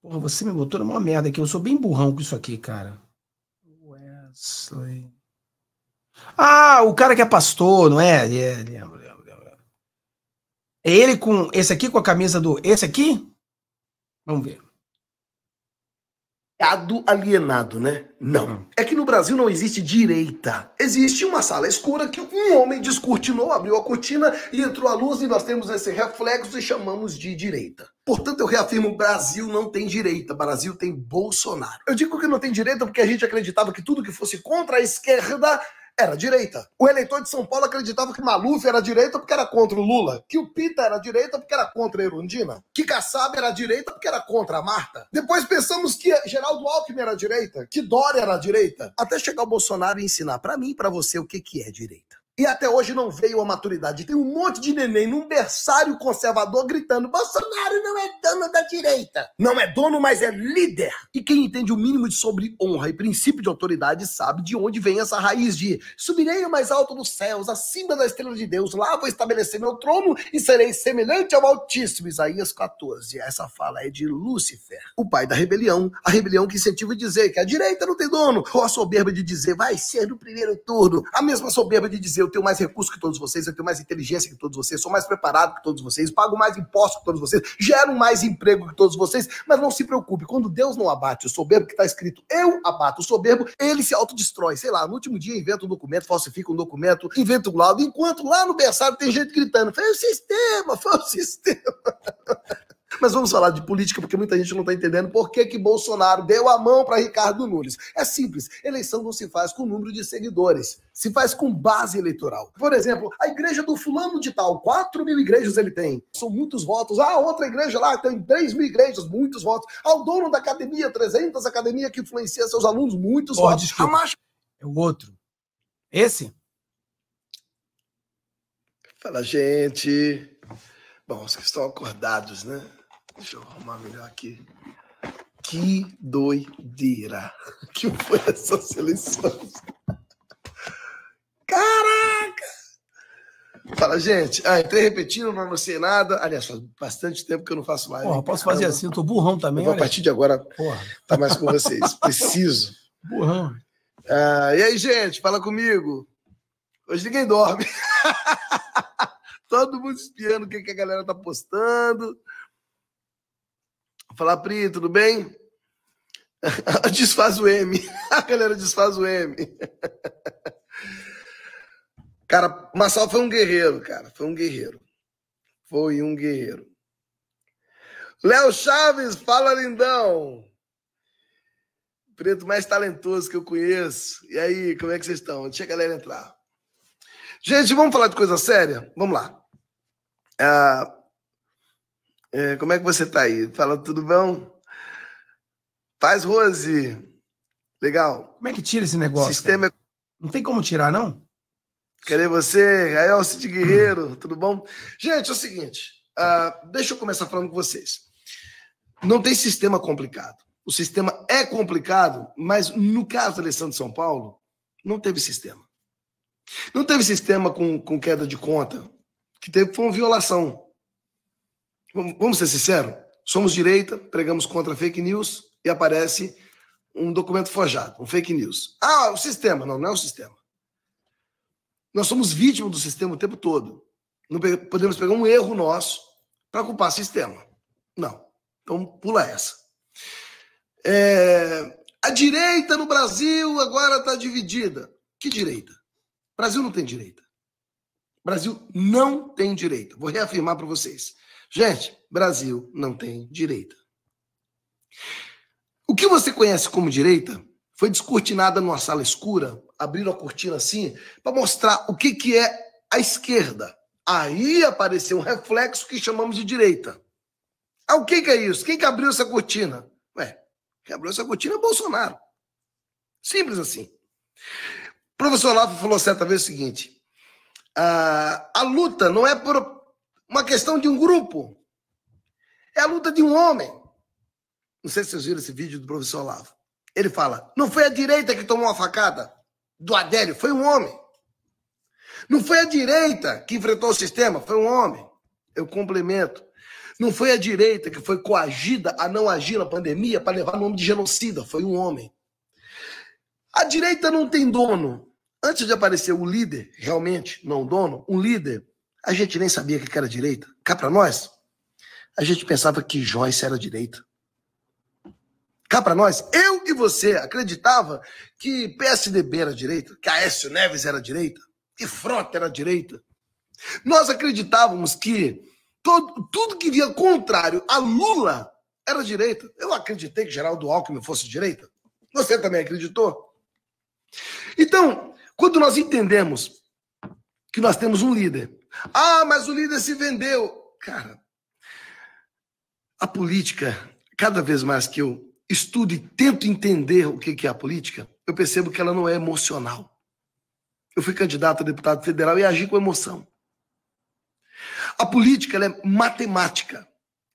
A: Porra, você me botou numa merda aqui. Eu sou bem burrão com isso aqui, cara. Wesley. Ah, o cara que é pastor, não é? É, lembro. É ele com esse aqui,
B: com a camisa do. Esse aqui? Vamos ver. cado alienado, né? Não. Hum. É que no Brasil não existe direita. Existe uma sala escura que um homem descortinou, abriu a cortina e entrou a luz, e nós temos esse reflexo e chamamos de direita. Portanto, eu reafirmo: Brasil não tem direita, Brasil tem Bolsonaro. Eu digo que não tem direita porque a gente acreditava que tudo que fosse contra a esquerda era direita. O eleitor de São Paulo acreditava que Maluf era direita porque era contra o Lula, que o Pita era direita porque era contra a Erundina, que Kassab era direita porque era contra a Marta. Depois pensamos que Geraldo Alckmin era direita, que Dória era direita, até chegar o Bolsonaro e ensinar para mim e para você o que que é direita e até hoje não veio a maturidade. Tem um monte de neném num berçário conservador gritando: Bolsonaro não é dono da direita. Não é dono, mas é líder. E quem entende o mínimo de sobre honra e princípio de autoridade sabe de onde vem essa raiz de subirei o mais alto dos céus, acima da estrela de Deus, lá vou estabelecer meu trono e serei semelhante ao Altíssimo. Isaías 14. Essa fala é de Lúcifer, o pai da rebelião, a rebelião que incentiva a dizer que a direita não tem dono, ou a soberba de dizer vai ser no primeiro turno, a mesma soberba de dizer eu tenho mais recursos que todos vocês, eu tenho mais inteligência que todos vocês, sou mais preparado que todos vocês, pago mais impostos que todos vocês, gero mais emprego que todos vocês, mas não se preocupe, quando Deus não abate o soberbo, que está escrito eu abato o soberbo, ele se autodestrói. Sei lá, no último dia inventa um documento, falsifica um documento, inventa um laudo, enquanto lá no berçário tem gente gritando: foi o sistema, foi o sistema. Mas vamos falar de política, porque muita gente não está entendendo por que, que Bolsonaro deu a mão para Ricardo Nunes. É simples, eleição não se faz com número de seguidores, se faz com base eleitoral. Por exemplo, a igreja do fulano de tal, 4 mil igrejas ele tem, são muitos votos. Ah, outra igreja lá tem 3 mil igrejas, muitos votos. Ao ah, dono da academia, 300 academia que influencia seus alunos, muitos votos. A É o outro. Esse? Fala, gente. Bom, os que estão acordados, né? Deixa eu arrumar melhor aqui. Que doideira que foi essa seleção! Caraca! Fala, gente. Ah, entrei repetindo, não anunciei nada. Aliás, faz bastante tempo que eu não faço mais. Porra, posso fazer assim, eu tô burrão também. Vou, a partir de agora, Porra. tá mais com vocês. Preciso. Burrão. Ah, e aí, gente, fala comigo. Hoje ninguém dorme. Todo mundo espiando o que, que a galera tá postando. Fala, Pri, tudo bem? Desfaz o M. A galera desfaz o M. Cara, Massal foi um guerreiro, cara. Foi um guerreiro. Foi um guerreiro. Léo Chaves, fala lindão. Preto mais talentoso que eu conheço. E aí, como é que vocês estão? Deixa a galera entrar. Gente, vamos falar de coisa séria? Vamos lá. Uh, é, como é que você está aí? Fala, tudo bom? Paz, Rose. Legal. Como é que tira esse negócio? Sistema... é... Não tem como tirar, não? Querer você? Gael Cid Guerreiro, tudo bom? Gente, é o seguinte. Uh, deixa eu começar falando com vocês. Não tem sistema complicado. O sistema é complicado, mas no caso da eleição de São Paulo, não teve sistema. Não teve sistema com, com queda de conta. que teve foi uma violação vamos ser sinceros, somos direita, pregamos contra fake news e aparece um documento forjado, um fake news. Ah, o sistema. Não, não é o sistema. Nós somos vítimas do sistema o tempo todo. Não podemos pegar um erro nosso para culpar o sistema. Não. Então, pula essa. É... A direita no Brasil agora está dividida. Que direita? O Brasil não tem direita. O Brasil não tem direita. Vou reafirmar para vocês. Gente, Brasil não tem direita. O que você conhece como direita foi descortinada numa sala escura, abriram a cortina assim, para mostrar o que, que é a esquerda. Aí apareceu um reflexo que chamamos de direita. Ah, o que, que é isso? Quem que abriu essa cortina? Ué, quem abriu essa cortina é Bolsonaro. Simples assim. O professor Lavo falou certa vez o seguinte: a, ah, a luta não é por, uma questão de um grupo. É a luta de um homem. Não sei se vocês viram esse vídeo do professor Olavo. Ele fala: não foi a direita que tomou a facada do Adélio, foi um homem. Não foi a direita que enfrentou o sistema, foi um homem. Eu complemento. Não foi a direita que foi coagida a não agir na pandemia para levar o nome de genocida, foi um homem. A direita não tem dono. Antes de aparecer o líder, realmente, não dono, um líder a gente nem sabia que era direita. Cá para nós, a gente pensava que Joyce era direita. Cá para nós, eu e você acreditava que PSDB era direita, que Aécio Neves era direita, que Frota era direita. Nós acreditávamos que todo, tudo que via contrário a Lula era direita. Eu acreditei que Geraldo Alckmin fosse direita. Você também acreditou? Então, quando nós entendemos que nós temos um líder ah, mas o líder se vendeu. Cara, a política, cada vez mais que eu estudo e tento entender o que é a política, eu percebo que ela não é emocional. Eu fui candidato a deputado federal e agi com emoção. A política é matemática.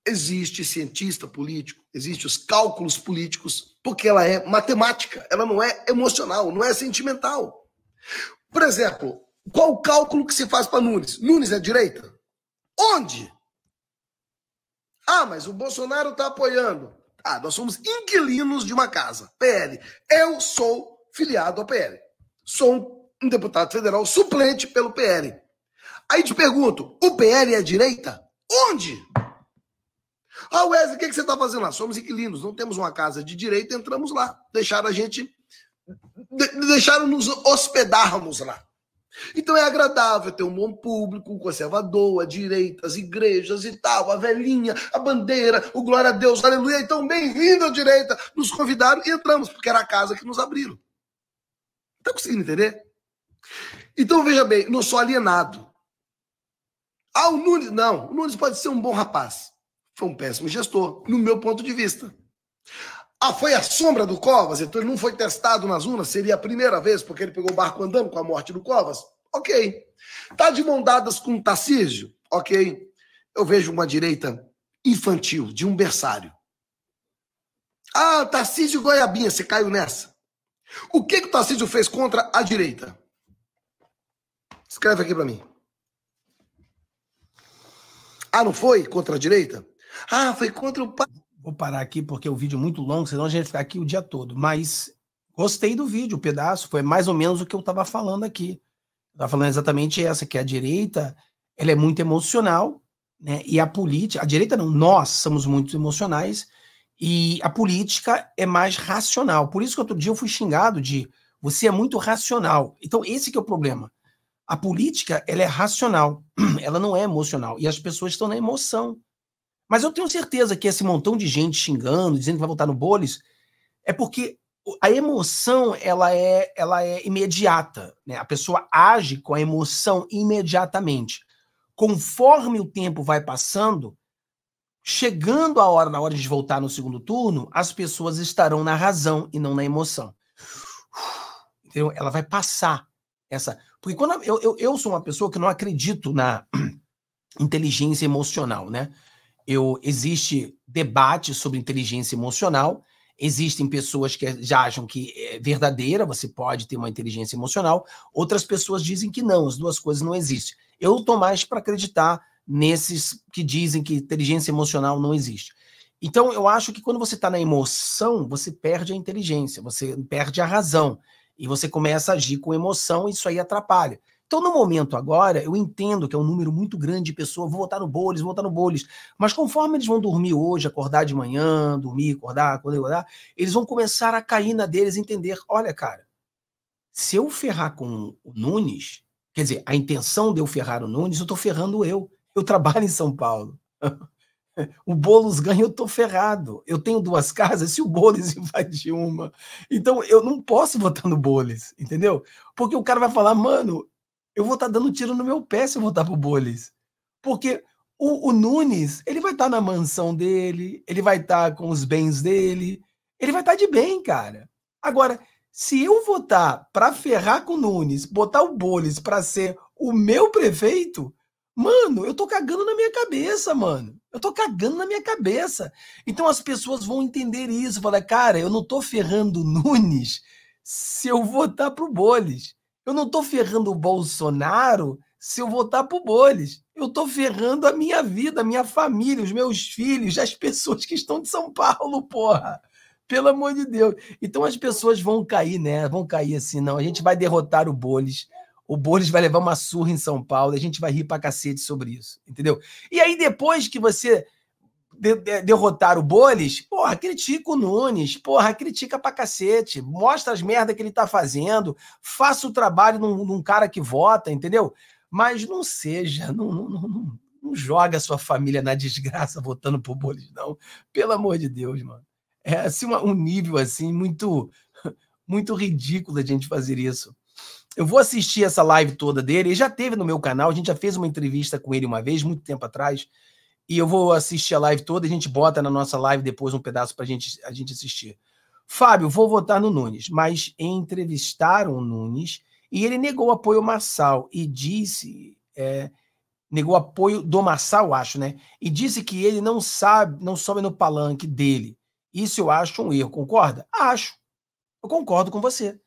B: Existe cientista político, existe os cálculos políticos, porque ela é matemática, ela não é emocional, não é sentimental. Por exemplo, qual o cálculo que se faz para Nunes? Nunes é direita? Onde? Ah, mas o Bolsonaro está apoiando. Ah, nós somos inquilinos de uma casa, PL. Eu sou filiado ao PL. Sou um deputado federal suplente pelo PL. Aí te pergunto, o PL é direita? Onde? Ah, Wesley, o que, que você está fazendo lá? Somos inquilinos, não temos uma casa de direita, entramos lá. Deixaram a gente. De, deixaram nos hospedarmos lá. Então é agradável ter um bom público, um conservador, a direita, as igrejas e tal, a velhinha, a bandeira, o glória a Deus, aleluia. Então, bem-vindo à direita. Nos convidaram e entramos, porque era a casa que nos abriram. Está conseguindo entender? Então, veja bem, não sou alienado. Ah, o Nunes. Não, o Nunes pode ser um bom rapaz. Foi um péssimo gestor, no meu ponto de vista. Ah, foi a sombra do Covas, então ele não foi testado nas urnas, seria a primeira vez, porque ele pegou o barco andando com a morte do Covas? Ok. Tá de mão dadas com o Tarcísio? Ok. Eu vejo uma direita infantil, de um berçário. Ah, Tarcísio Goiabinha, você caiu nessa. O que, que o Tarcísio fez contra a direita? Escreve aqui para mim. Ah, não foi contra a direita? Ah, foi contra o.
A: Vou parar aqui porque o vídeo é muito longo, senão a gente vai ficar aqui o dia todo. Mas gostei do vídeo, o pedaço foi mais ou menos o que eu estava falando aqui. estava falando exatamente essa, que a direita ela é muito emocional, né? E a política, a direita não, nós somos muito emocionais e a política é mais racional. Por isso que outro dia eu fui xingado de você é muito racional. Então esse que é o problema. A política ela é racional, ela não é emocional e as pessoas estão na emoção. Mas eu tenho certeza que esse montão de gente xingando, dizendo que vai votar no Boles, é porque a emoção ela é, ela é imediata. Né? A pessoa age com a emoção imediatamente. Conforme o tempo vai passando, chegando a hora, na hora de voltar no segundo turno, as pessoas estarão na razão e não na emoção. Entendeu? Ela vai passar essa. Porque quando eu, eu, eu sou uma pessoa que não acredito na inteligência emocional, né? Eu, existe debate sobre inteligência emocional. Existem pessoas que já acham que é verdadeira, você pode ter uma inteligência emocional. Outras pessoas dizem que não, as duas coisas não existem. Eu estou mais para acreditar nesses que dizem que inteligência emocional não existe. Então, eu acho que quando você está na emoção, você perde a inteligência, você perde a razão. E você começa a agir com emoção e isso aí atrapalha. Então, no momento agora, eu entendo que é um número muito grande de pessoas, vou votar no Boulos, vou votar no Boulos, Mas conforme eles vão dormir hoje, acordar de manhã, dormir, acordar, acordar, acordar, eles vão começar a cair na deles e entender: olha, cara, se eu ferrar com o Nunes, quer dizer, a intenção de eu ferrar o Nunes, eu estou ferrando eu. Eu trabalho em São Paulo. o Boulos ganha, eu tô ferrado. Eu tenho duas casas, se o Boulos invadir uma. Então, eu não posso votar no Boulos, entendeu? Porque o cara vai falar, mano, eu vou estar tá dando tiro no meu pé se eu voltar pro Bolis. Porque o, o, Nunes, ele vai estar tá na mansão dele, ele vai estar tá com os bens dele, ele vai estar tá de bem, cara. Agora, se eu votar para ferrar com o Nunes, botar o Bolis para ser o meu prefeito, mano, eu tô cagando na minha cabeça, mano. Eu tô cagando na minha cabeça. Então as pessoas vão entender isso, falar, cara, eu não tô ferrando o Nunes se eu votar pro Bolis. Eu não estou ferrando o Bolsonaro se eu votar pro Boles. Eu estou ferrando a minha vida, a minha família, os meus filhos, as pessoas que estão de São Paulo, porra. Pelo amor de Deus. Então as pessoas vão cair, né? Vão cair assim, não. A gente vai derrotar o Boles. O Boles vai levar uma surra em São Paulo, a gente vai rir pra cacete sobre isso, entendeu? E aí, depois que você de, de, derrotar o Boles, porra, critica o Nunes, porra, critica pra cacete, mostra as merda que ele tá fazendo, faça o trabalho num, num cara que vota, entendeu? Mas não seja, não, não, não, não joga a sua família na desgraça votando pro Boles, não. Pelo amor de Deus, mano. É assim, um nível assim, muito, muito ridículo a gente fazer isso. Eu vou assistir essa live toda dele, ele já teve no meu canal, a gente já fez uma entrevista com ele uma vez, muito tempo atrás e eu vou assistir a live toda, a gente bota na nossa live depois um pedaço para gente, a gente assistir. Fábio, vou votar no Nunes, mas entrevistaram o Nunes e ele negou apoio Massal e disse. É, negou apoio do Massal, acho, né? E disse que ele não sabe, não sobe no palanque dele. Isso eu acho um erro, concorda? Acho. Eu concordo com você.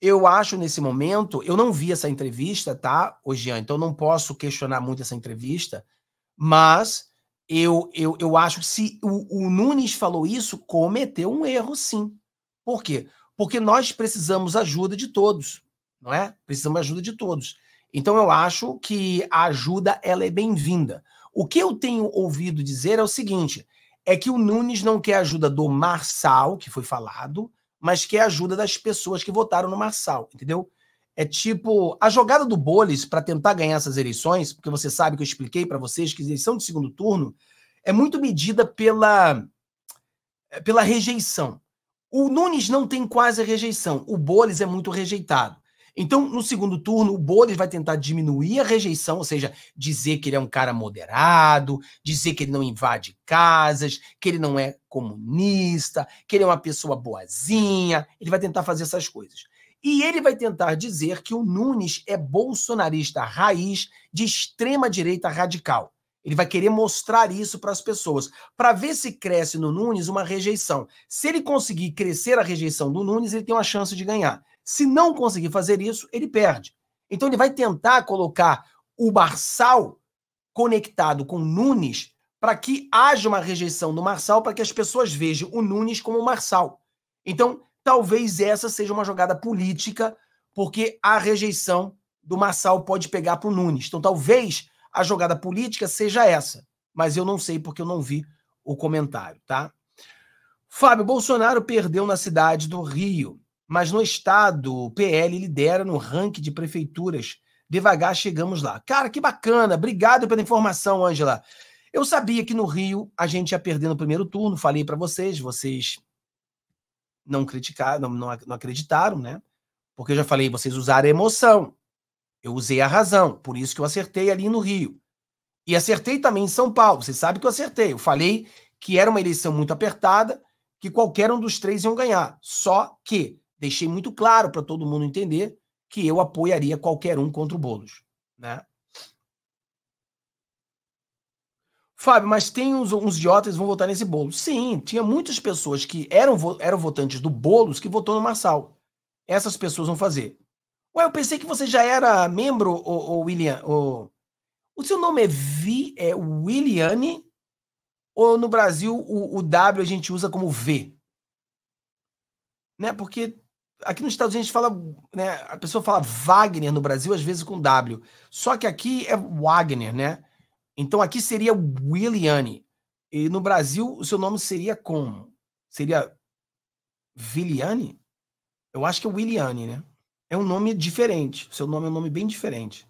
A: Eu acho nesse momento, eu não vi essa entrevista, tá, ô Jean? Então não posso questionar muito essa entrevista, mas eu, eu, eu acho que se o, o Nunes falou isso, cometeu um erro, sim. Por quê? Porque nós precisamos ajuda de todos, não é? Precisamos ajuda de todos. Então eu acho que a ajuda ela é bem-vinda. O que eu tenho ouvido dizer é o seguinte: é que o Nunes não quer ajuda do Marçal, que foi falado, mas quer ajuda das pessoas que votaram no Marçal, entendeu? É tipo a jogada do Boles para tentar ganhar essas eleições, porque você sabe que eu expliquei para vocês que eleição de segundo turno é muito medida pela eh, pela rejeição. O Nunes não tem quase rejeição, o Boles é muito rejeitado. Então, no segundo turno, o Boles vai tentar diminuir a rejeição, ou seja, dizer que ele é um cara moderado, dizer que ele não invade casas, que ele não é comunista, que ele é uma pessoa boazinha. Ele vai tentar fazer essas coisas. E ele vai tentar dizer que o Nunes é bolsonarista raiz de extrema direita radical. Ele vai querer mostrar isso para as pessoas, para ver se cresce no Nunes uma rejeição. Se ele conseguir crescer a rejeição do Nunes, ele tem uma chance de ganhar. Se não conseguir fazer isso, ele perde. Então ele vai tentar colocar o Marçal conectado com Nunes para que haja uma rejeição do Marçal, para que as pessoas vejam o Nunes como o Marçal. Então, talvez essa seja uma jogada política, porque a rejeição do Massal pode pegar para o Nunes. Então, talvez a jogada política seja essa, mas eu não sei porque eu não vi o comentário, tá? Fábio Bolsonaro perdeu na cidade do Rio, mas no estado o PL lidera no ranking de prefeituras. Devagar chegamos lá. Cara, que bacana. Obrigado pela informação, Ângela. Eu sabia que no Rio a gente ia perder no primeiro turno, falei para vocês, vocês não criticaram, não, não acreditaram, né? Porque eu já falei, vocês usaram a emoção. Eu usei a razão, por isso que eu acertei ali no Rio. E acertei também em São Paulo, vocês sabem que eu acertei. Eu falei que era uma eleição muito apertada, que qualquer um dos três iam ganhar. Só que deixei muito claro para todo mundo entender que eu apoiaria qualquer um contra o Boulos. Né? Fábio, mas tem uns, uns idiotas que vão votar nesse bolo. Sim, tinha muitas pessoas que eram, eram votantes do Boulos que votou no Marçal. Essas pessoas vão fazer. Ué, eu pensei que você já era membro, o, William. O, o seu nome é, Vi, é Williane? Ou no Brasil o, o W a gente usa como V? Né? Porque aqui nos Estados Unidos a gente fala, né, a pessoa fala Wagner no Brasil às vezes com W. Só que aqui é Wagner, né? Então aqui seria Williane. E no Brasil, o seu nome seria como? Seria Viliane? Eu acho que é Williane, né? É um nome diferente. O seu nome é um nome bem diferente.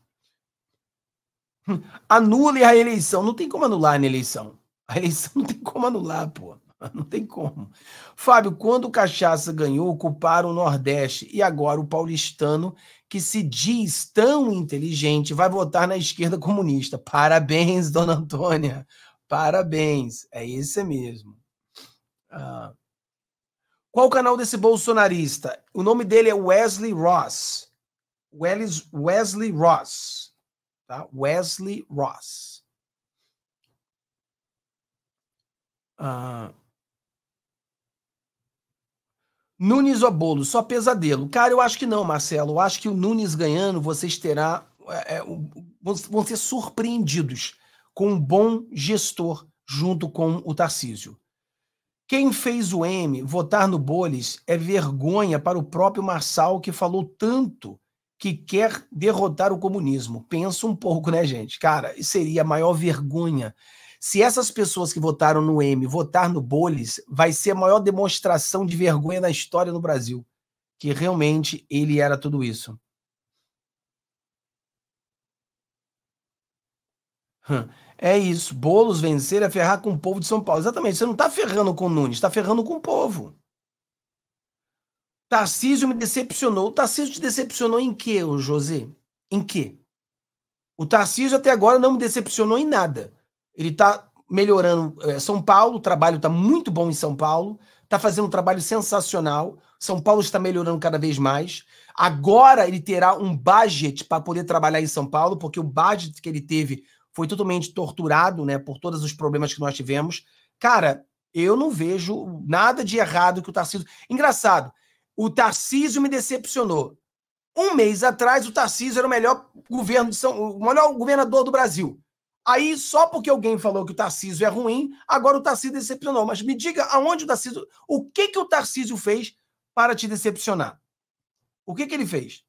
A: Hum, anule a eleição. Não tem como anular na eleição. A eleição não tem como anular, pô. Não tem como. Fábio, quando o Cachaça ganhou, ocuparam o Nordeste e agora o paulistano, que se diz tão inteligente, vai votar na esquerda comunista. Parabéns, dona Antônia. Parabéns. É esse é mesmo. Ah. Qual o canal desse bolsonarista? O nome dele é Wesley Ross. Wesley Ross. Tá? Wesley Ross. Ah. Nunes ou Bolo, só pesadelo. Cara, eu acho que não, Marcelo. Eu acho que o Nunes ganhando, vocês terá, é, é vão ser surpreendidos com um bom gestor junto com o Tarcísio. Quem fez o M votar no Boles é vergonha para o próprio Marçal, que falou tanto que quer derrotar o comunismo. Pensa um pouco, né, gente? Cara, seria a maior vergonha se essas pessoas que votaram no M votar no Boles, vai ser a maior demonstração de vergonha na história no Brasil. Que realmente ele era tudo isso. Hum, é isso. Bolos vencer é ferrar com o povo de São Paulo. Exatamente. Você não está ferrando com o Nunes, está ferrando com o povo. Tarcísio me decepcionou. O Tarcísio te decepcionou em quê, José? Em quê? O Tarcísio até agora não me decepcionou em nada. Ele está melhorando é, São Paulo, o trabalho está muito bom em São Paulo, está fazendo um trabalho sensacional. São Paulo está melhorando cada vez mais. Agora ele terá um budget para poder trabalhar em São Paulo, porque o budget que ele teve foi totalmente torturado, né, por todos os problemas que nós tivemos. Cara, eu não vejo nada de errado que o Tarcísio. Engraçado, o Tarcísio me decepcionou. Um mês atrás, o Tarcísio era o melhor governo de São, o melhor governador do Brasil. Aí, só porque alguém falou que o Tarcísio é ruim, agora o Tarcísio decepcionou. Mas me diga aonde o Tarcísio. O que, que o Tarcísio fez para te decepcionar? O que, que ele fez?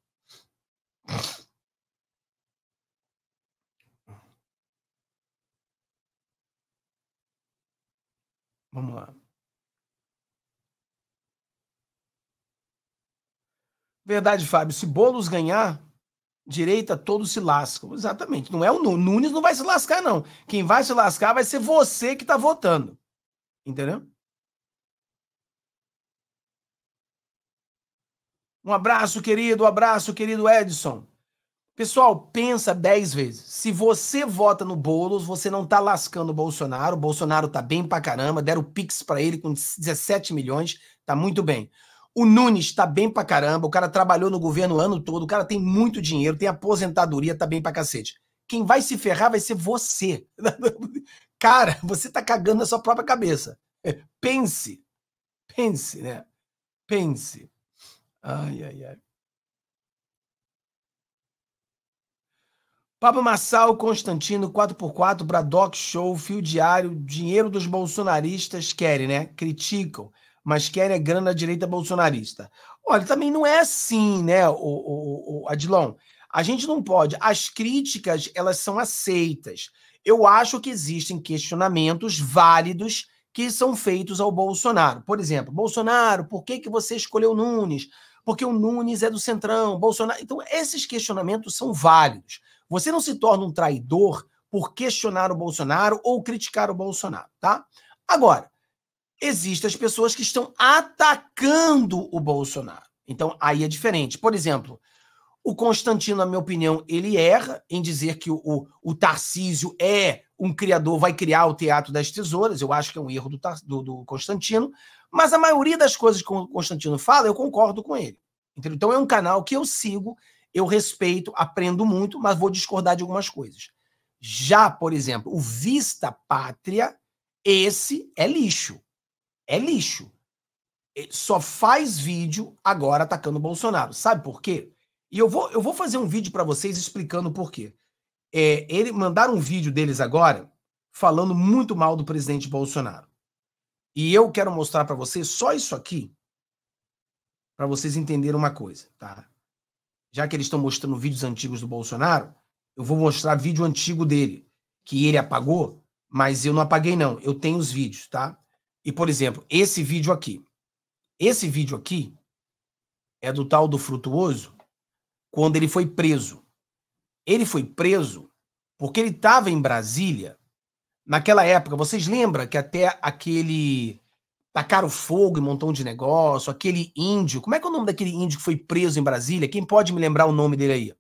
A: Vamos lá. Verdade, Fábio. Se Boulos ganhar, Direita, todos se lascam. Exatamente. Não é o Nunes. Nunes não vai se lascar, não. Quem vai se lascar vai ser você que está votando. Entendeu? Um abraço, querido. Um abraço, querido Edson. Pessoal, pensa dez vezes. Se você vota no Boulos, você não tá lascando o Bolsonaro. O Bolsonaro tá bem pra caramba, deram o Pix para ele com 17 milhões, tá muito bem. O Nunes está bem pra caramba, o cara trabalhou no governo o ano todo, o cara tem muito dinheiro, tem aposentadoria, tá bem pra cacete. Quem vai se ferrar vai ser você. cara, você tá cagando na sua própria cabeça. É, pense. Pense, né? Pense. Ai, ai, ai. Pablo Massal, Constantino, 4x4, Braddock Show, Fio Diário, dinheiro dos bolsonaristas querem, né? Criticam mas querem a grana direita bolsonarista. Olha, também não é assim, né, o, o, o Adilon? A gente não pode. As críticas, elas são aceitas. Eu acho que existem questionamentos válidos que são feitos ao Bolsonaro. Por exemplo, Bolsonaro, por que, que você escolheu Nunes? Porque o Nunes é do Centrão, Bolsonaro. Então, esses questionamentos são válidos. Você não se torna um traidor por questionar o Bolsonaro ou criticar o Bolsonaro, tá? Agora, existem as pessoas que estão atacando o Bolsonaro. Então, aí é diferente. Por exemplo, o Constantino, na minha opinião, ele erra em dizer que o, o, o Tarcísio é um criador, vai criar o Teatro das Tesouras. Eu acho que é um erro do, do, do Constantino. Mas a maioria das coisas que o Constantino fala, eu concordo com ele. Entendeu? Então, é um canal que eu sigo, eu respeito, aprendo muito, mas vou discordar de algumas coisas. Já, por exemplo, o Vista Pátria, esse é lixo é lixo. É, só faz vídeo agora atacando o Bolsonaro. Sabe por quê? E eu vou, eu vou fazer um vídeo para vocês explicando por quê. É, ele mandaram um vídeo deles agora falando muito mal do presidente Bolsonaro. E eu quero mostrar para vocês só isso aqui para vocês entenderem uma coisa, tá? Já que eles estão mostrando vídeos antigos do Bolsonaro, eu vou mostrar vídeo antigo dele que ele apagou, mas eu não apaguei não, eu tenho os vídeos, tá? E, por exemplo, esse vídeo aqui. Esse vídeo aqui é do tal do Frutuoso, quando ele foi preso. Ele foi preso porque ele estava em Brasília naquela época. Vocês lembram que até aquele tacaram fogo e um montão de negócio, aquele índio. Como é que é o nome daquele índio que foi preso em Brasília? Quem pode me lembrar o nome dele aí?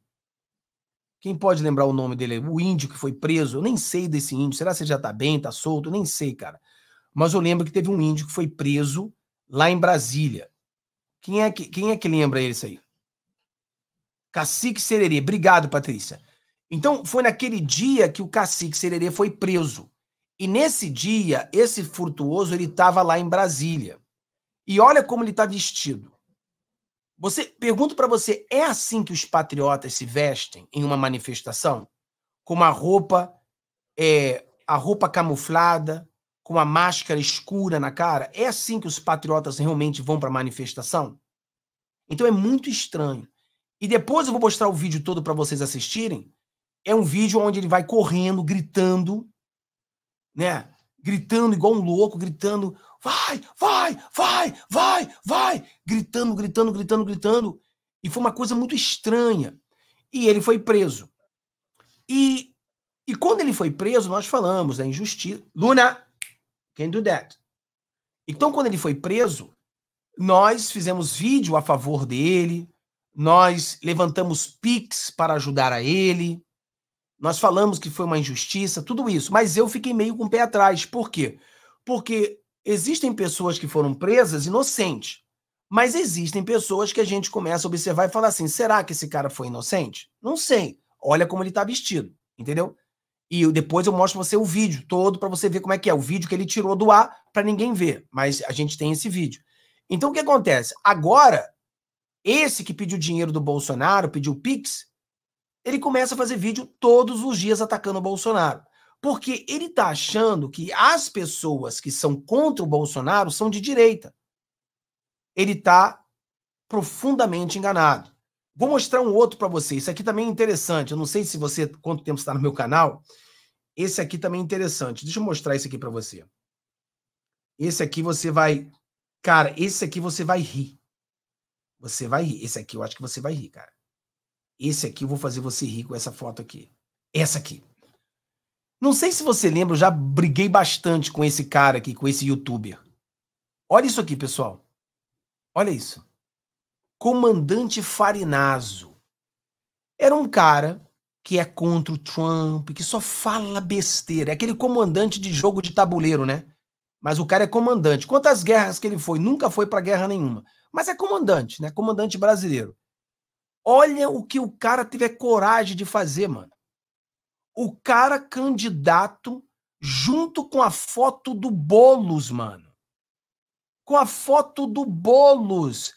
A: Quem pode lembrar o nome dele? O índio que foi preso. Eu nem sei desse índio. Será que ele já tá bem, tá solto? Eu nem sei, cara. Mas eu lembro que teve um índio que foi preso lá em Brasília. Quem é que, quem é que lembra isso aí? Cacique Sererê. Obrigado, Patrícia. Então, foi naquele dia que o cacique Sererê foi preso. E nesse dia, esse furtuoso, ele estava lá em Brasília. E olha como ele está vestido. Você Pergunto para você, é assim que os patriotas se vestem em uma manifestação? Com uma roupa, é, a roupa camuflada, com uma máscara escura na cara? É assim que os patriotas realmente vão para a manifestação? Então é muito estranho. E depois eu vou mostrar o vídeo todo para vocês assistirem. É um vídeo onde ele vai correndo, gritando, né? Gritando igual um louco, gritando: vai, vai, vai, vai, vai! Gritando, gritando, gritando, gritando. E foi uma coisa muito estranha. E ele foi preso. E, e quando ele foi preso, nós falamos da né? injustiça. Luna! Can't do that. Então, quando ele foi preso, nós fizemos vídeo a favor dele, nós levantamos pics para ajudar a ele, nós falamos que foi uma injustiça, tudo isso. Mas eu fiquei meio com o pé atrás. Por quê? Porque existem pessoas que foram presas inocentes, mas existem pessoas que a gente começa a observar e falar assim: será que esse cara foi inocente? Não sei. Olha como ele está vestido, entendeu? E depois eu mostro você o vídeo todo para você ver como é que é. O vídeo que ele tirou do ar para ninguém ver, mas a gente tem esse vídeo. Então o que acontece? Agora, esse que pediu dinheiro do Bolsonaro, pediu Pix, ele começa a fazer vídeo todos os dias atacando o Bolsonaro. Porque ele está achando que as pessoas que são contra o Bolsonaro são de direita. Ele está profundamente enganado. Vou mostrar um outro para você. Isso aqui também é interessante. Eu não sei se você quanto tempo está no meu canal. Esse aqui também é interessante. Deixa eu mostrar esse aqui para você. Esse aqui você vai, cara, esse aqui você vai rir. Você vai rir. Esse aqui eu acho que você vai rir, cara. Esse aqui eu vou fazer você rir com essa foto aqui. Essa aqui. Não sei se você lembra, eu já briguei bastante com esse cara aqui, com esse youtuber. Olha isso aqui, pessoal. Olha isso comandante Farinazo. Era um cara que é contra o Trump, que só fala besteira. É aquele comandante de jogo de tabuleiro, né? Mas o cara é comandante. Quantas guerras que ele foi? Nunca foi para guerra nenhuma. Mas é comandante, né? Comandante brasileiro. Olha o que o cara tiver coragem de fazer, mano. O cara candidato junto com a foto do Bolos, mano. Com a foto do Bolos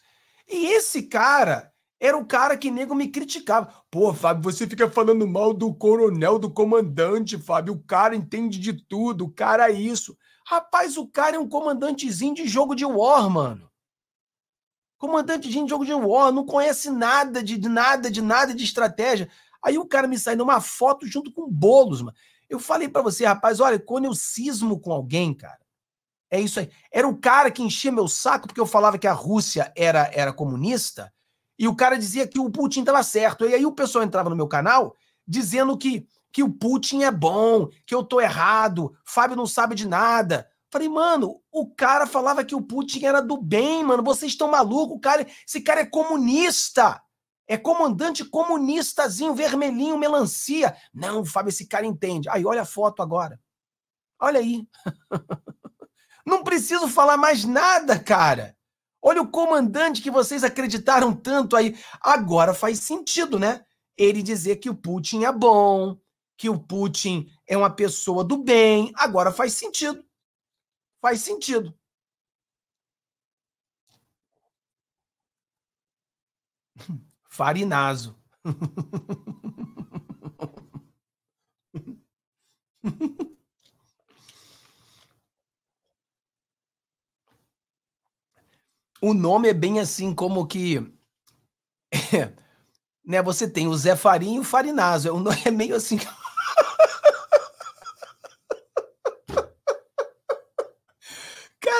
A: e esse cara era o cara que nego me criticava. Pô, Fábio, você fica falando mal do coronel, do comandante, Fábio. O cara entende de tudo, o cara é isso. Rapaz, o cara é um comandantezinho de jogo de war, mano. Comandantezinho de jogo de war, não conhece nada de, de nada, de nada de estratégia. Aí o cara me sai numa foto junto com bolos, mano. Eu falei para você, rapaz, olha, quando eu cismo com alguém, cara, é isso aí. Era o cara que enchia meu saco porque eu falava que a Rússia era, era comunista e o cara dizia que o Putin estava certo. E aí o pessoal entrava no meu canal dizendo que, que o Putin é bom, que eu tô errado, Fábio não sabe de nada. Falei, mano, o cara falava que o Putin era do bem, mano. Vocês estão malucos, cara. Esse cara é comunista. É comandante comunistazinho, vermelhinho, melancia. Não, Fábio, esse cara entende. Aí, olha a foto agora. Olha aí. Não preciso falar mais nada, cara. Olha o comandante que vocês acreditaram tanto aí. Agora faz sentido, né? Ele dizer que o Putin é bom, que o Putin é uma pessoa do bem. Agora faz sentido. Faz sentido. Farinazo. o nome é bem assim como que. né, você tem o Zé Farinha e o Farinazo. É, um, é meio assim. cara,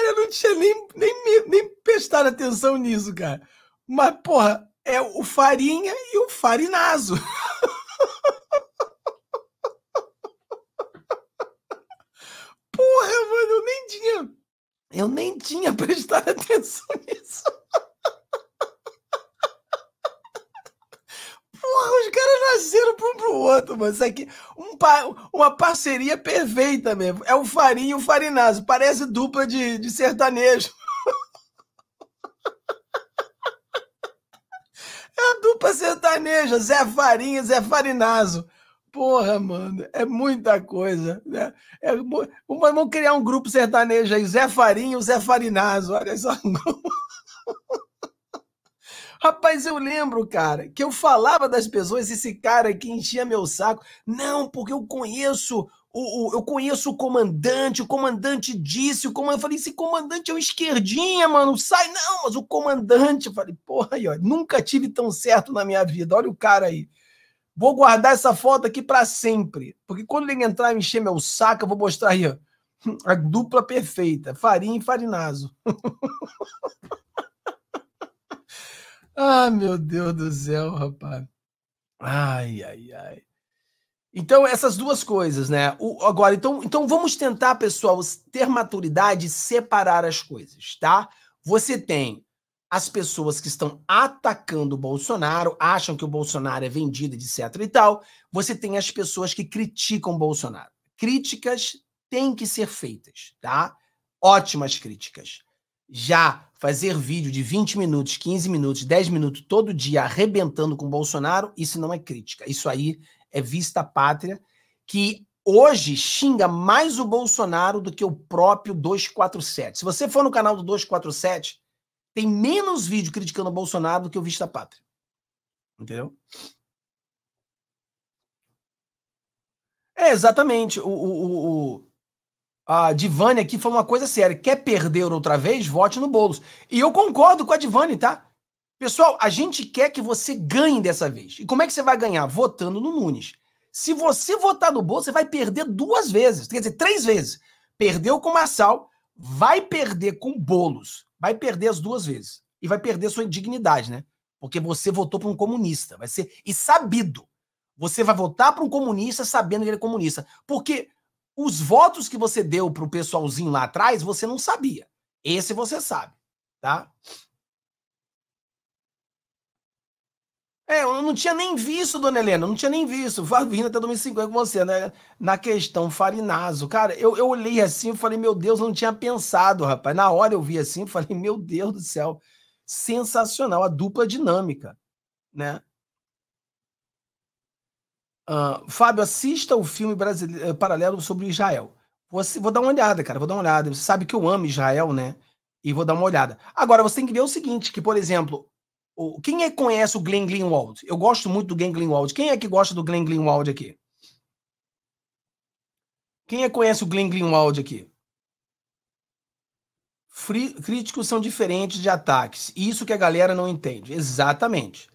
A: eu não tinha nem, nem, nem prestado atenção nisso, cara. Mas, porra, é o Farinha e o Farinazo. Eu nem tinha prestado atenção nisso. Porra, os caras nasceram para um pro outro, mano. Isso aqui, um pa, uma parceria perfeita mesmo. É o Farinha e o Farinazzo. Parece dupla de, de sertanejo. É a dupla sertaneja, Zé Farinha e Zé Farinazzo. Porra, mano, é muita coisa. Né? É, vamos criar um grupo sertanejo aí, Zé Farinho, Zé Farinazzo, olha só. Rapaz, eu lembro, cara, que eu falava das pessoas, esse cara que enchia meu saco. Não, porque eu conheço o, o, eu conheço o comandante, o comandante disse, o comandante. Eu falei, esse comandante é um esquerdinha, mano, sai, não, mas o comandante. Eu falei, porra, aí, ó, nunca tive tão certo na minha vida, olha o cara aí. Vou guardar essa foto aqui para sempre. Porque quando ele entrar e encher meu saco, eu vou mostrar aí, ó, a dupla perfeita, farinha e farinazo. ah, meu Deus do céu, rapaz. Ai, ai, ai. Então, essas duas coisas, né? O, agora, então, então vamos tentar, pessoal, ter maturidade e separar as coisas, tá? Você tem as pessoas que estão atacando o Bolsonaro, acham que o Bolsonaro é vendido, etc e tal, você tem as pessoas que criticam o Bolsonaro. Críticas têm que ser feitas, tá? Ótimas críticas. Já fazer vídeo de 20 minutos, 15 minutos, 10 minutos todo dia arrebentando com o Bolsonaro, isso não é crítica. Isso aí é vista pátria que hoje xinga mais o Bolsonaro do que o próprio 247. Se você for no canal do 247, tem menos vídeo criticando o Bolsonaro do que o Vista Pátria. Entendeu? É, exatamente. O, o, o, a Divane aqui falou uma coisa séria. Quer perder outra vez? Vote no Boulos. E eu concordo com a Divane, tá? Pessoal, a gente quer que você ganhe dessa vez. E como é que você vai ganhar? Votando no Nunes. Se você votar no Boulos, você vai perder duas vezes. Quer dizer, três vezes. Perdeu com Massal, vai perder com Boulos vai perder as duas vezes. E vai perder sua indignidade, né? Porque você votou para um comunista. Vai ser. E sabido. Você vai votar para um comunista sabendo que ele é comunista. Porque os votos que você deu para o pessoalzinho lá atrás, você não sabia. Esse você sabe, tá? É, eu não tinha nem visto, dona Helena, eu não tinha nem visto. Vindo até 2050 com você, né? Na questão Farinazo. Cara, eu, eu olhei assim e falei, meu Deus, eu não tinha pensado, rapaz. Na hora eu vi assim falei, meu Deus do céu, sensacional, a dupla dinâmica, né? Uh, Fábio, assista o filme brasileiro, eh, paralelo sobre Israel. Vou, vou dar uma olhada, cara, vou dar uma olhada. Você sabe que eu amo Israel, né? E vou dar uma olhada. Agora, você tem que ver o seguinte, que, por exemplo, quem é que conhece o Glenn Greenwald? Eu gosto muito do Glenn Greenwald. Quem é que gosta do Glenn Greenwald aqui? Quem é que conhece o Glenn Greenwald aqui? Free, críticos são diferentes de ataques. Isso que a galera não entende. Exatamente.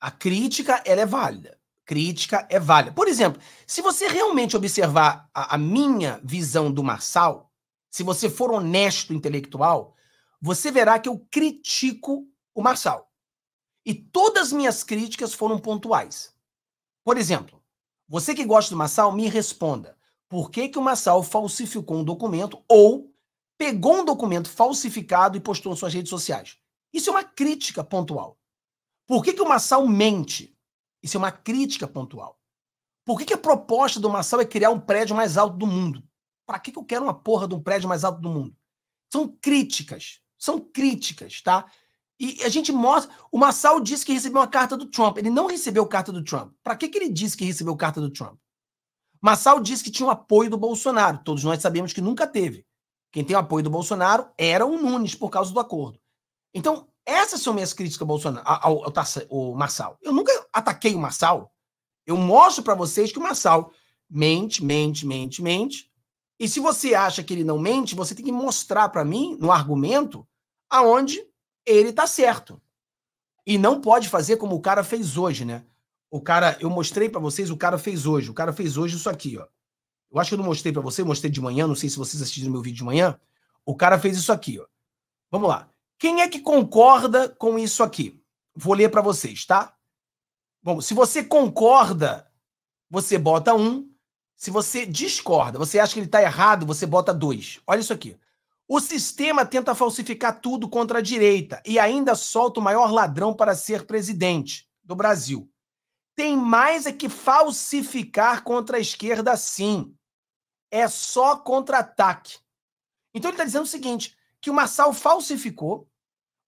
A: A crítica, ela é válida. Crítica é válida. Por exemplo, se você realmente observar a, a minha visão do Marçal, se você for honesto intelectual, você verá que eu critico o Marçal. E todas as minhas críticas foram pontuais. Por exemplo, você que gosta do Massal, me responda. Por que, que o Massal falsificou um documento ou pegou um documento falsificado e postou em suas redes sociais? Isso é uma crítica pontual. Por que, que o Massal mente? Isso é uma crítica pontual. Por que, que a proposta do Massal é criar um prédio mais alto do mundo? Para que, que eu quero uma porra de um prédio mais alto do mundo? São críticas. São críticas, tá? E a gente mostra. O Massal disse que recebeu uma carta do Trump. Ele não recebeu carta do Trump. Para que, que ele disse que recebeu carta do Trump? Massal disse que tinha o apoio do Bolsonaro. Todos nós sabemos que nunca teve. Quem tem o apoio do Bolsonaro era o Nunes por causa do acordo. Então, essas são minhas críticas ao Bolsonaro, ao, ao, ao Eu nunca ataquei o Massal Eu mostro para vocês que o Massal mente, mente, mente, mente. E se você acha que ele não mente, você tem que mostrar para mim, no argumento, aonde ele tá certo. E não pode fazer como o cara fez hoje, né? O cara, eu mostrei para vocês, o cara fez hoje. O cara fez hoje isso aqui, ó. Eu acho que eu não mostrei para vocês, mostrei de manhã, não sei se vocês assistiram meu vídeo de manhã. O cara fez isso aqui, ó. Vamos lá. Quem é que concorda com isso aqui? Vou ler para vocês, tá? Bom, se você concorda, você bota um. Se você discorda, você acha que ele está errado, você bota dois. Olha isso aqui. O sistema tenta falsificar tudo contra a direita e ainda solta o maior ladrão para ser presidente do Brasil. Tem mais é que falsificar contra a esquerda, sim. É só contra-ataque. Então ele está dizendo o seguinte: que o Marçal falsificou,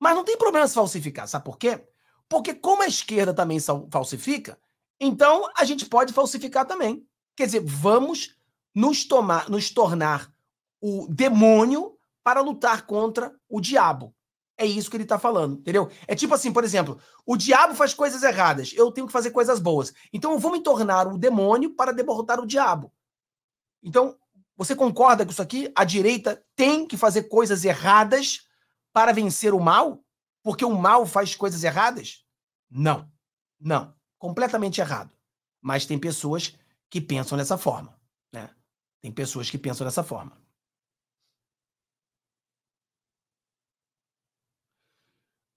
A: mas não tem problema se falsificar, sabe por quê? Porque como a esquerda também falsifica, então a gente pode falsificar também. Quer dizer, vamos nos tomar, nos tornar o demônio para lutar contra o diabo. É isso que ele está falando, entendeu? É tipo assim, por exemplo, o diabo faz coisas erradas, eu tenho que fazer coisas boas. Então eu vou me tornar o demônio para derrotar o diabo. Então, você concorda com isso aqui? A direita tem que fazer coisas erradas para vencer o mal? Porque o mal faz coisas erradas? Não. Não. Completamente errado. Mas tem pessoas que pensam dessa forma, né? Tem pessoas que pensam dessa forma.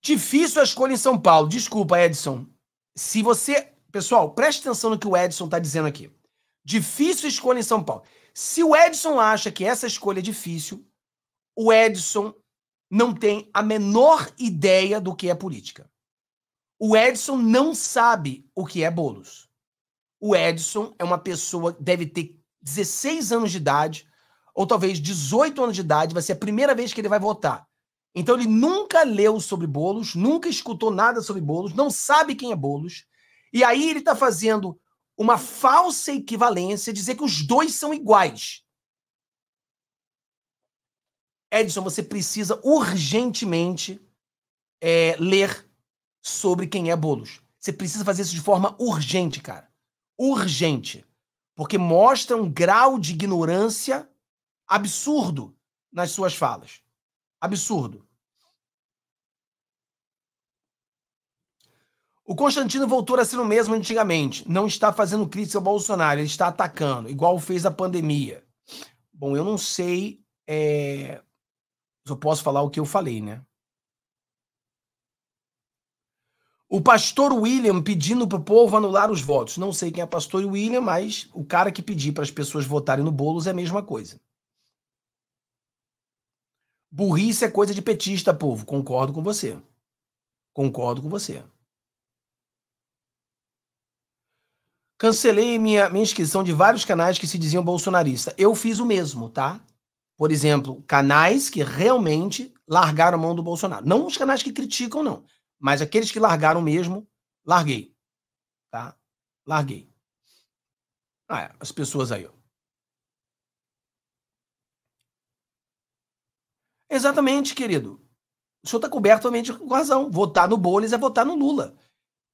A: Difícil a escolha em São Paulo. Desculpa, Edson. Se você. Pessoal, preste atenção no que o Edson está dizendo aqui. Difícil escolha em São Paulo. Se o Edson acha que essa escolha é difícil, o Edson não tem a menor ideia do que é política. O Edson não sabe o que é bolos. O Edson é uma pessoa que deve ter 16 anos de idade, ou talvez 18 anos de idade, vai ser a primeira vez que ele vai votar. Então ele nunca leu sobre bolos, nunca escutou nada sobre bolos, não sabe quem é bolos. E aí ele está fazendo uma falsa equivalência, dizer que os dois são iguais. Edson, você precisa urgentemente é, ler sobre quem é bolos. Você precisa fazer isso de forma urgente, cara. Urgente. Porque mostra um grau de ignorância absurdo nas suas falas. Absurdo. O Constantino voltou a ser o mesmo antigamente. Não está fazendo crítica ao Bolsonaro, ele está atacando, igual fez a pandemia. Bom, eu não sei. É... Eu posso falar o que eu falei, né? O pastor William pedindo para o povo anular os votos. Não sei quem é pastor William, mas o cara que pedir para as pessoas votarem no Boulos é a mesma coisa. Burrice é coisa de petista, povo. Concordo com você. Concordo com você. Cancelei minha, minha inscrição de vários canais que se diziam bolsonarista. Eu fiz o mesmo, tá? Por exemplo, canais que realmente largaram a mão do Bolsonaro. Não os canais que criticam, não. Mas aqueles que largaram mesmo, larguei. Tá? Larguei. Ah, é, as pessoas aí, ó. Exatamente, querido. O senhor está coberto com razão. Votar no Boles é votar no Lula.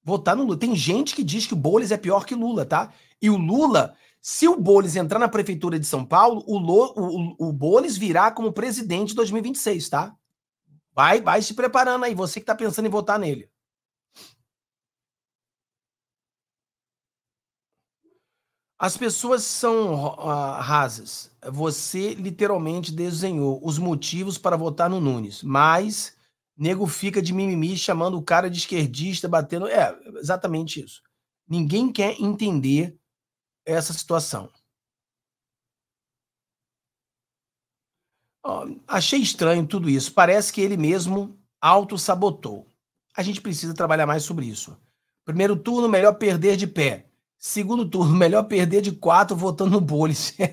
A: Votar no Lula. Tem gente que diz que o Boles é pior que Lula, tá? E o Lula, se o Boles entrar na prefeitura de São Paulo, o, o, o virá como presidente em 2026, tá? Vai, vai se preparando aí, você que tá pensando em votar nele. As pessoas são uh, rasas. Você literalmente desenhou os motivos para votar no Nunes, mas Nego fica de mimimi chamando o cara de esquerdista, batendo. É, exatamente isso. Ninguém quer entender essa situação. Oh, achei estranho tudo isso. Parece que ele mesmo auto-sabotou. A gente precisa trabalhar mais sobre isso. Primeiro turno, melhor perder de pé. Segundo turno, melhor perder de quatro votando no Bolis.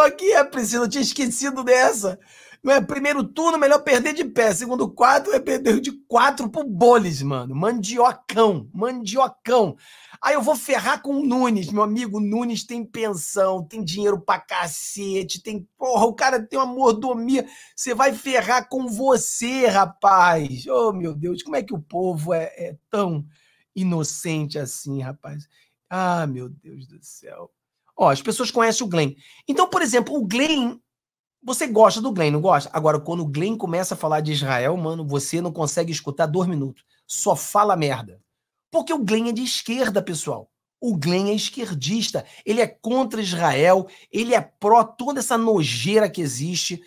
A: pior então, que é, Priscila, eu tinha esquecido dessa. Não é primeiro turno, melhor perder de pé. Segundo quatro, é perder de quatro pro Boles, mano. Mandiocão, mandiocão. Aí eu vou ferrar com o Nunes, meu amigo. Nunes tem pensão, tem dinheiro pra cacete, tem. Porra, o cara tem uma mordomia. Você vai ferrar com você, rapaz. Oh, meu Deus, como é que o povo é, é tão inocente assim, rapaz? Ah, meu Deus do céu. Ó, as pessoas conhecem o Glenn. Então, por exemplo, o Glenn, você gosta do Glenn, não gosta? Agora, quando o Glenn começa a falar de Israel, mano, você não consegue escutar dois minutos. Só fala merda. Porque o Glenn é de esquerda, pessoal. O Glenn é esquerdista, ele é contra Israel, ele é pró toda essa nojeira que existe.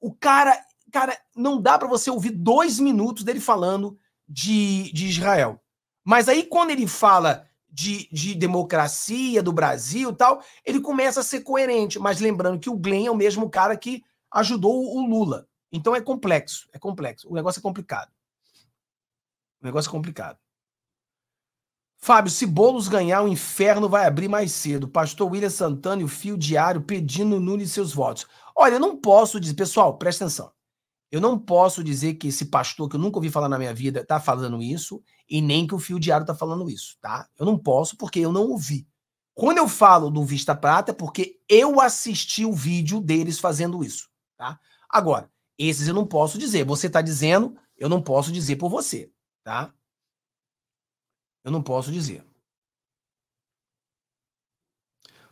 A: O cara, cara, não dá para você ouvir dois minutos dele falando de, de Israel. Mas aí quando ele fala de, de democracia do Brasil tal, ele começa a ser coerente. Mas lembrando que o Glenn é o mesmo cara que ajudou o Lula. Então é complexo, é complexo. O negócio é complicado. O negócio é complicado. Fábio, se Boulos ganhar, o inferno vai abrir mais cedo. Pastor William Santana e o Fio Diário pedindo Nunes seus votos. Olha, eu não posso dizer, pessoal, presta atenção. Eu não posso dizer que esse pastor que eu nunca ouvi falar na minha vida está falando isso e nem que o Fio Diário está falando isso, tá? Eu não posso porque eu não ouvi. Quando eu falo do Vista Prata é porque eu assisti o vídeo deles fazendo isso, tá? Agora, esses eu não posso dizer. Você está dizendo, eu não posso dizer por você, tá? Eu não posso dizer.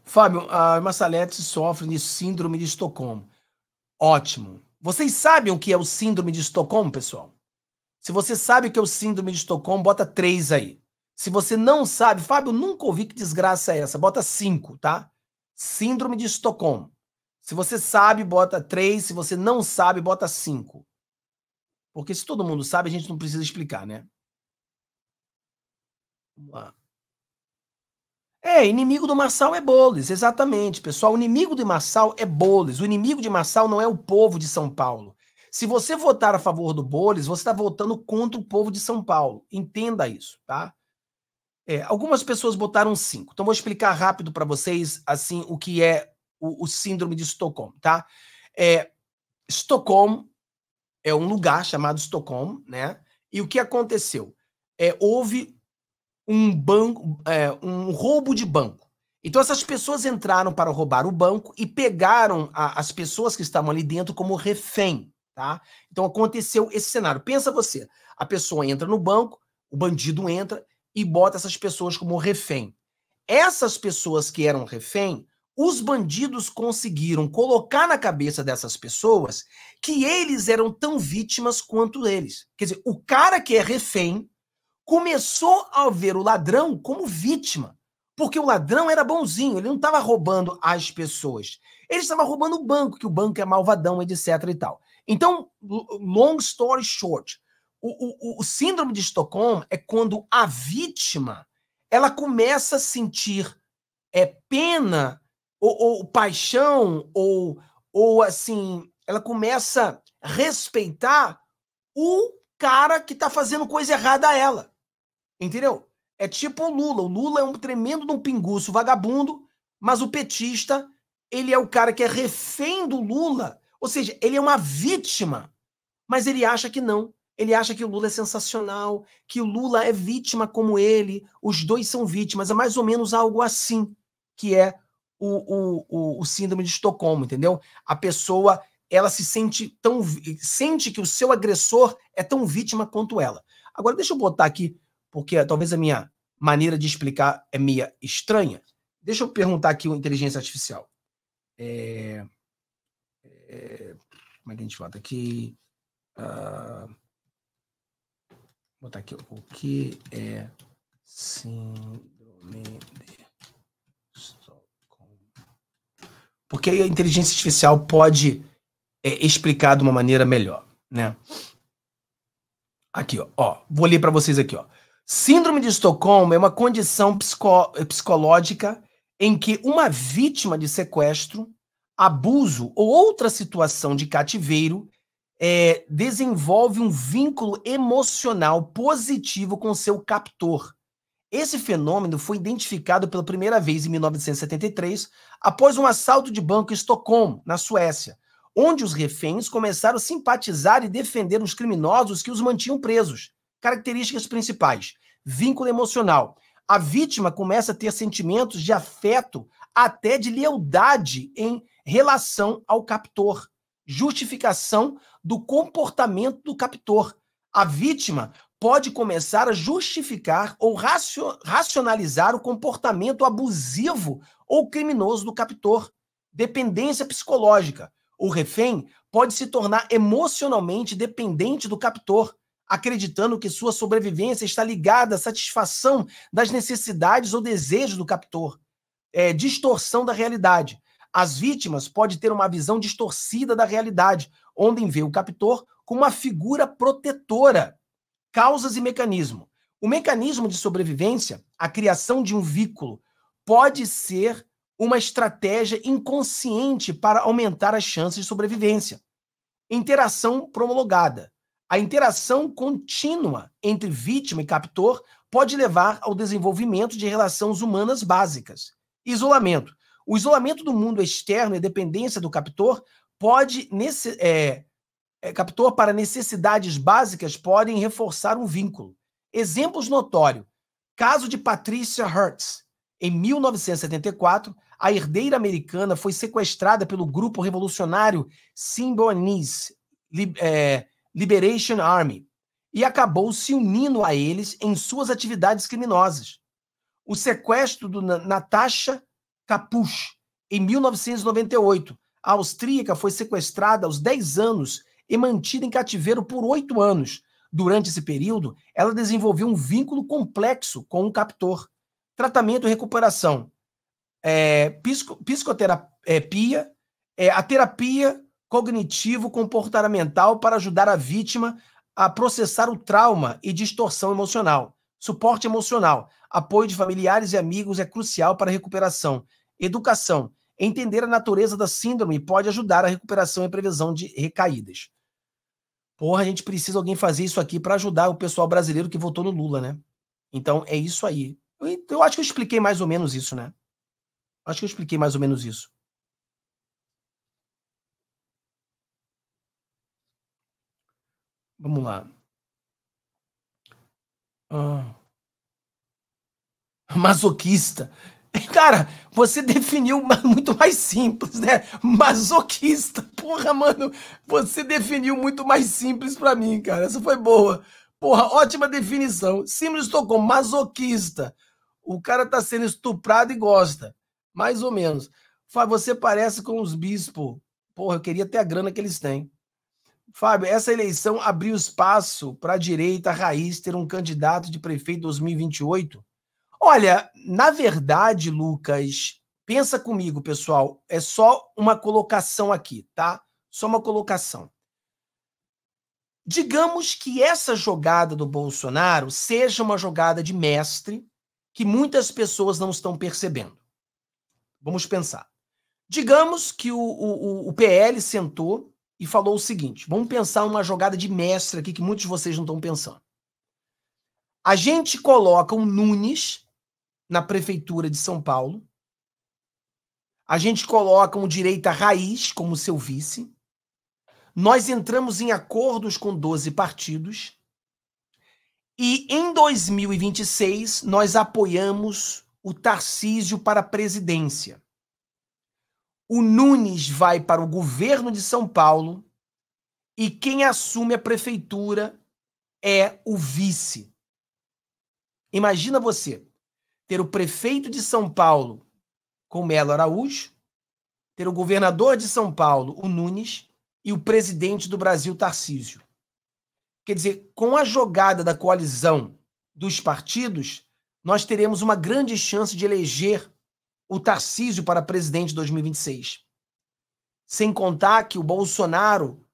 A: Fábio, a Massalete sofre de síndrome de Estocolmo. Ótimo. Vocês sabem o que é o Síndrome de Estocolmo, pessoal? Se você sabe o que é o Síndrome de Estocolmo, bota três aí. Se você não sabe, Fábio, nunca ouvi que desgraça é essa. Bota cinco, tá? Síndrome de Estocolmo. Se você sabe, bota três. Se você não sabe, bota cinco. Porque se todo mundo sabe, a gente não precisa explicar, né? Vamos lá. É, inimigo do Marçal é Boles, exatamente, pessoal. O inimigo de Marçal é Boles. O inimigo de Marçal não é o povo de São Paulo. Se você votar a favor do Boles, você está votando contra o povo de São Paulo. Entenda isso, tá? É, algumas pessoas botaram cinco. Então vou explicar rápido para vocês assim o que é o, o síndrome de Estocolmo, tá? É, Estocolmo é um lugar chamado Estocolmo, né? E o que aconteceu? É, houve um banco, é, um roubo de banco. Então essas pessoas entraram para roubar o banco e pegaram a, as pessoas que estavam ali dentro como refém, tá? Então aconteceu esse cenário. Pensa você, a pessoa entra no banco, o bandido entra e bota essas pessoas como refém. Essas pessoas que eram refém, os bandidos conseguiram colocar na cabeça dessas pessoas que eles eram tão vítimas quanto eles. Quer dizer, o cara que é refém começou a ver o ladrão como vítima. Porque o ladrão era bonzinho, ele não estava roubando as pessoas. Ele estava roubando o banco, que o banco é malvadão, etc e tal. Então, long story short, o, o, o síndrome de Estocolmo é quando a vítima ela começa a sentir é, pena ou, ou paixão ou, ou assim, ela começa a respeitar o cara que está fazendo coisa errada a ela. Entendeu? É tipo o Lula. O Lula é um tremendo um pinguço vagabundo, mas o petista, ele é o cara que é refém do Lula. Ou seja, ele é uma vítima, mas ele acha que não. Ele acha que o Lula é sensacional, que o Lula é vítima como ele, os dois são vítimas. É mais ou menos algo assim que é o, o, o, o síndrome de Estocolmo, entendeu? A pessoa ela se sente tão sente que o seu agressor é tão vítima quanto ela. Agora deixa eu botar aqui porque talvez a minha maneira de explicar é meia estranha. Deixa eu perguntar aqui o inteligência artificial. É... É... Como é que a gente bota aqui? Uh... Vou botar aqui o que é síndrome de Stockholm. Porque a inteligência artificial pode é, explicar de uma maneira melhor, né? Aqui, ó. ó vou ler para vocês aqui, ó. Síndrome de Estocolmo é uma condição psicológica em que uma vítima de sequestro, abuso ou outra situação de cativeiro é, desenvolve um vínculo emocional positivo com seu captor. Esse fenômeno foi identificado pela primeira vez em 1973, após um assalto de banco em Estocolmo, na Suécia, onde os reféns começaram a simpatizar e defender os criminosos que os mantinham presos. Características principais: vínculo emocional. A vítima começa a ter sentimentos de afeto, até de lealdade em relação ao captor. Justificação do comportamento do captor. A vítima pode começar a justificar ou racionalizar o comportamento abusivo ou criminoso do captor. Dependência psicológica. O refém pode se tornar emocionalmente dependente do captor, acreditando que sua sobrevivência está ligada à satisfação das necessidades ou desejos do captor. É, distorção da realidade. As vítimas podem ter uma visão distorcida da realidade, onde vê o captor como uma figura protetora. Causas e mecanismo. O mecanismo de sobrevivência, a criação de um vínculo, pode ser uma estratégia inconsciente para aumentar as chances de sobrevivência. Interação promulgada. A interação contínua entre vítima e captor pode levar ao desenvolvimento de relações humanas básicas. Isolamento. O isolamento do mundo externo e dependência do captor pode nesse, é, é, captor para necessidades básicas podem reforçar um vínculo. Exemplos notórios. Caso de Patricia Hertz. Em 1974, a herdeira americana foi sequestrada pelo grupo revolucionário Symbionese, é, Liberation Army e acabou se unindo a eles em suas atividades criminosas. O sequestro do Natasha Kapusch em 1998. A austríaca foi sequestrada aos 10 anos e mantida em cativeiro por oito anos. Durante esse período, ela desenvolveu um vínculo complexo com o captor. Tratamento e recuperação. É, psicoterapia, é, a terapia cognitivo-comportamental para ajudar a vítima a processar o trauma e distorção emocional. Suporte emocional, apoio de familiares e amigos é crucial para a recuperação. Educação, entender a natureza da síndrome pode ajudar a recuperação e prevenção de recaídas. Porra, a gente precisa alguém fazer isso aqui para ajudar o pessoal brasileiro que votou no Lula, né? Então é isso aí. Eu, eu acho que eu expliquei mais ou menos isso, né? Acho que eu expliquei mais ou menos isso. Vamos lá. Ah. Masoquista. Cara, você definiu muito mais simples, né? Masoquista. Porra, mano, você definiu muito mais simples para mim, cara. Essa foi boa. Porra, ótima definição. Simples tocou, masoquista. O cara tá sendo estuprado e gosta. Mais ou menos. Fala, você parece com os bispos. Porra, eu queria ter a grana que eles têm. Fábio, essa eleição abriu espaço para a direita raiz ter um candidato de prefeito 2028? Olha, na verdade, Lucas, pensa comigo, pessoal, é só uma colocação aqui, tá? Só uma colocação. Digamos que essa jogada do Bolsonaro seja uma jogada de mestre que muitas pessoas não estão percebendo. Vamos pensar. Digamos que o, o, o PL sentou e falou o seguinte: vamos pensar uma jogada de mestre aqui que muitos de vocês não estão pensando. A gente coloca o Nunes na prefeitura de São Paulo. A gente coloca um direita raiz como seu vice. Nós entramos em acordos com 12 partidos. E em 2026 nós apoiamos o Tarcísio para a presidência o Nunes vai para o governo de São Paulo e quem assume a prefeitura é o vice. Imagina você ter o prefeito de São Paulo com Melo Araújo, ter o governador de São Paulo, o Nunes, e o presidente do Brasil, Tarcísio. Quer dizer, com a jogada da coalizão dos partidos, nós teremos uma grande chance de eleger o Tarcísio para presidente em 2026. Sem contar que o Bolsonaro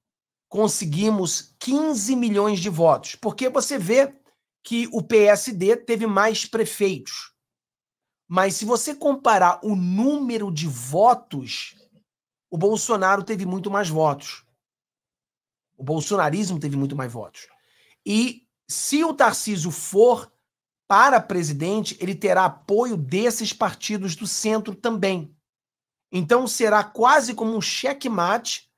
A: conseguimos 15 milhões de votos. Porque você vê que o PSD teve mais prefeitos. Mas se você comparar o número de votos, o Bolsonaro teve muito mais votos. O bolsonarismo teve muito mais votos. E se o Tarcísio for para presidente, ele terá apoio desses partidos do centro também. Então será quase como um checkmate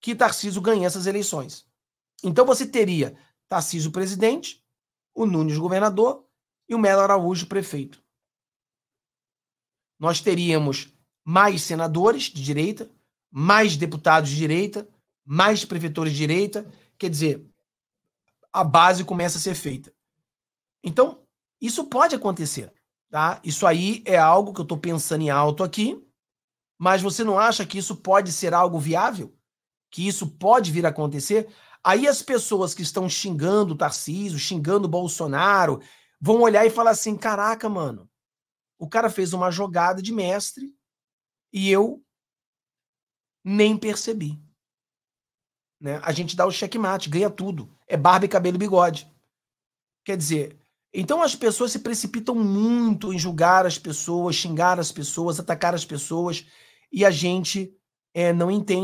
A: que Tarcísio ganha essas eleições. Então você teria Tarcísio presidente, o Nunes governador e o Melo Araújo prefeito. Nós teríamos mais senadores de direita, mais deputados de direita, mais prefeitores de direita, quer dizer, a base começa a ser feita. Então, isso pode acontecer, tá? Isso aí é algo que eu estou pensando em alto aqui, mas você não acha que isso pode ser algo viável? Que isso pode vir a acontecer? Aí as pessoas que estão xingando o Tarcísio, xingando o Bolsonaro, vão olhar e falar assim: caraca, mano, o cara fez uma jogada de mestre e eu nem percebi. Né? A gente dá o checkmate, ganha tudo. É barba e cabelo e bigode. Quer dizer, então as pessoas se precipitam muito em julgar as pessoas, xingar as pessoas, atacar as pessoas, e a gente é, não entende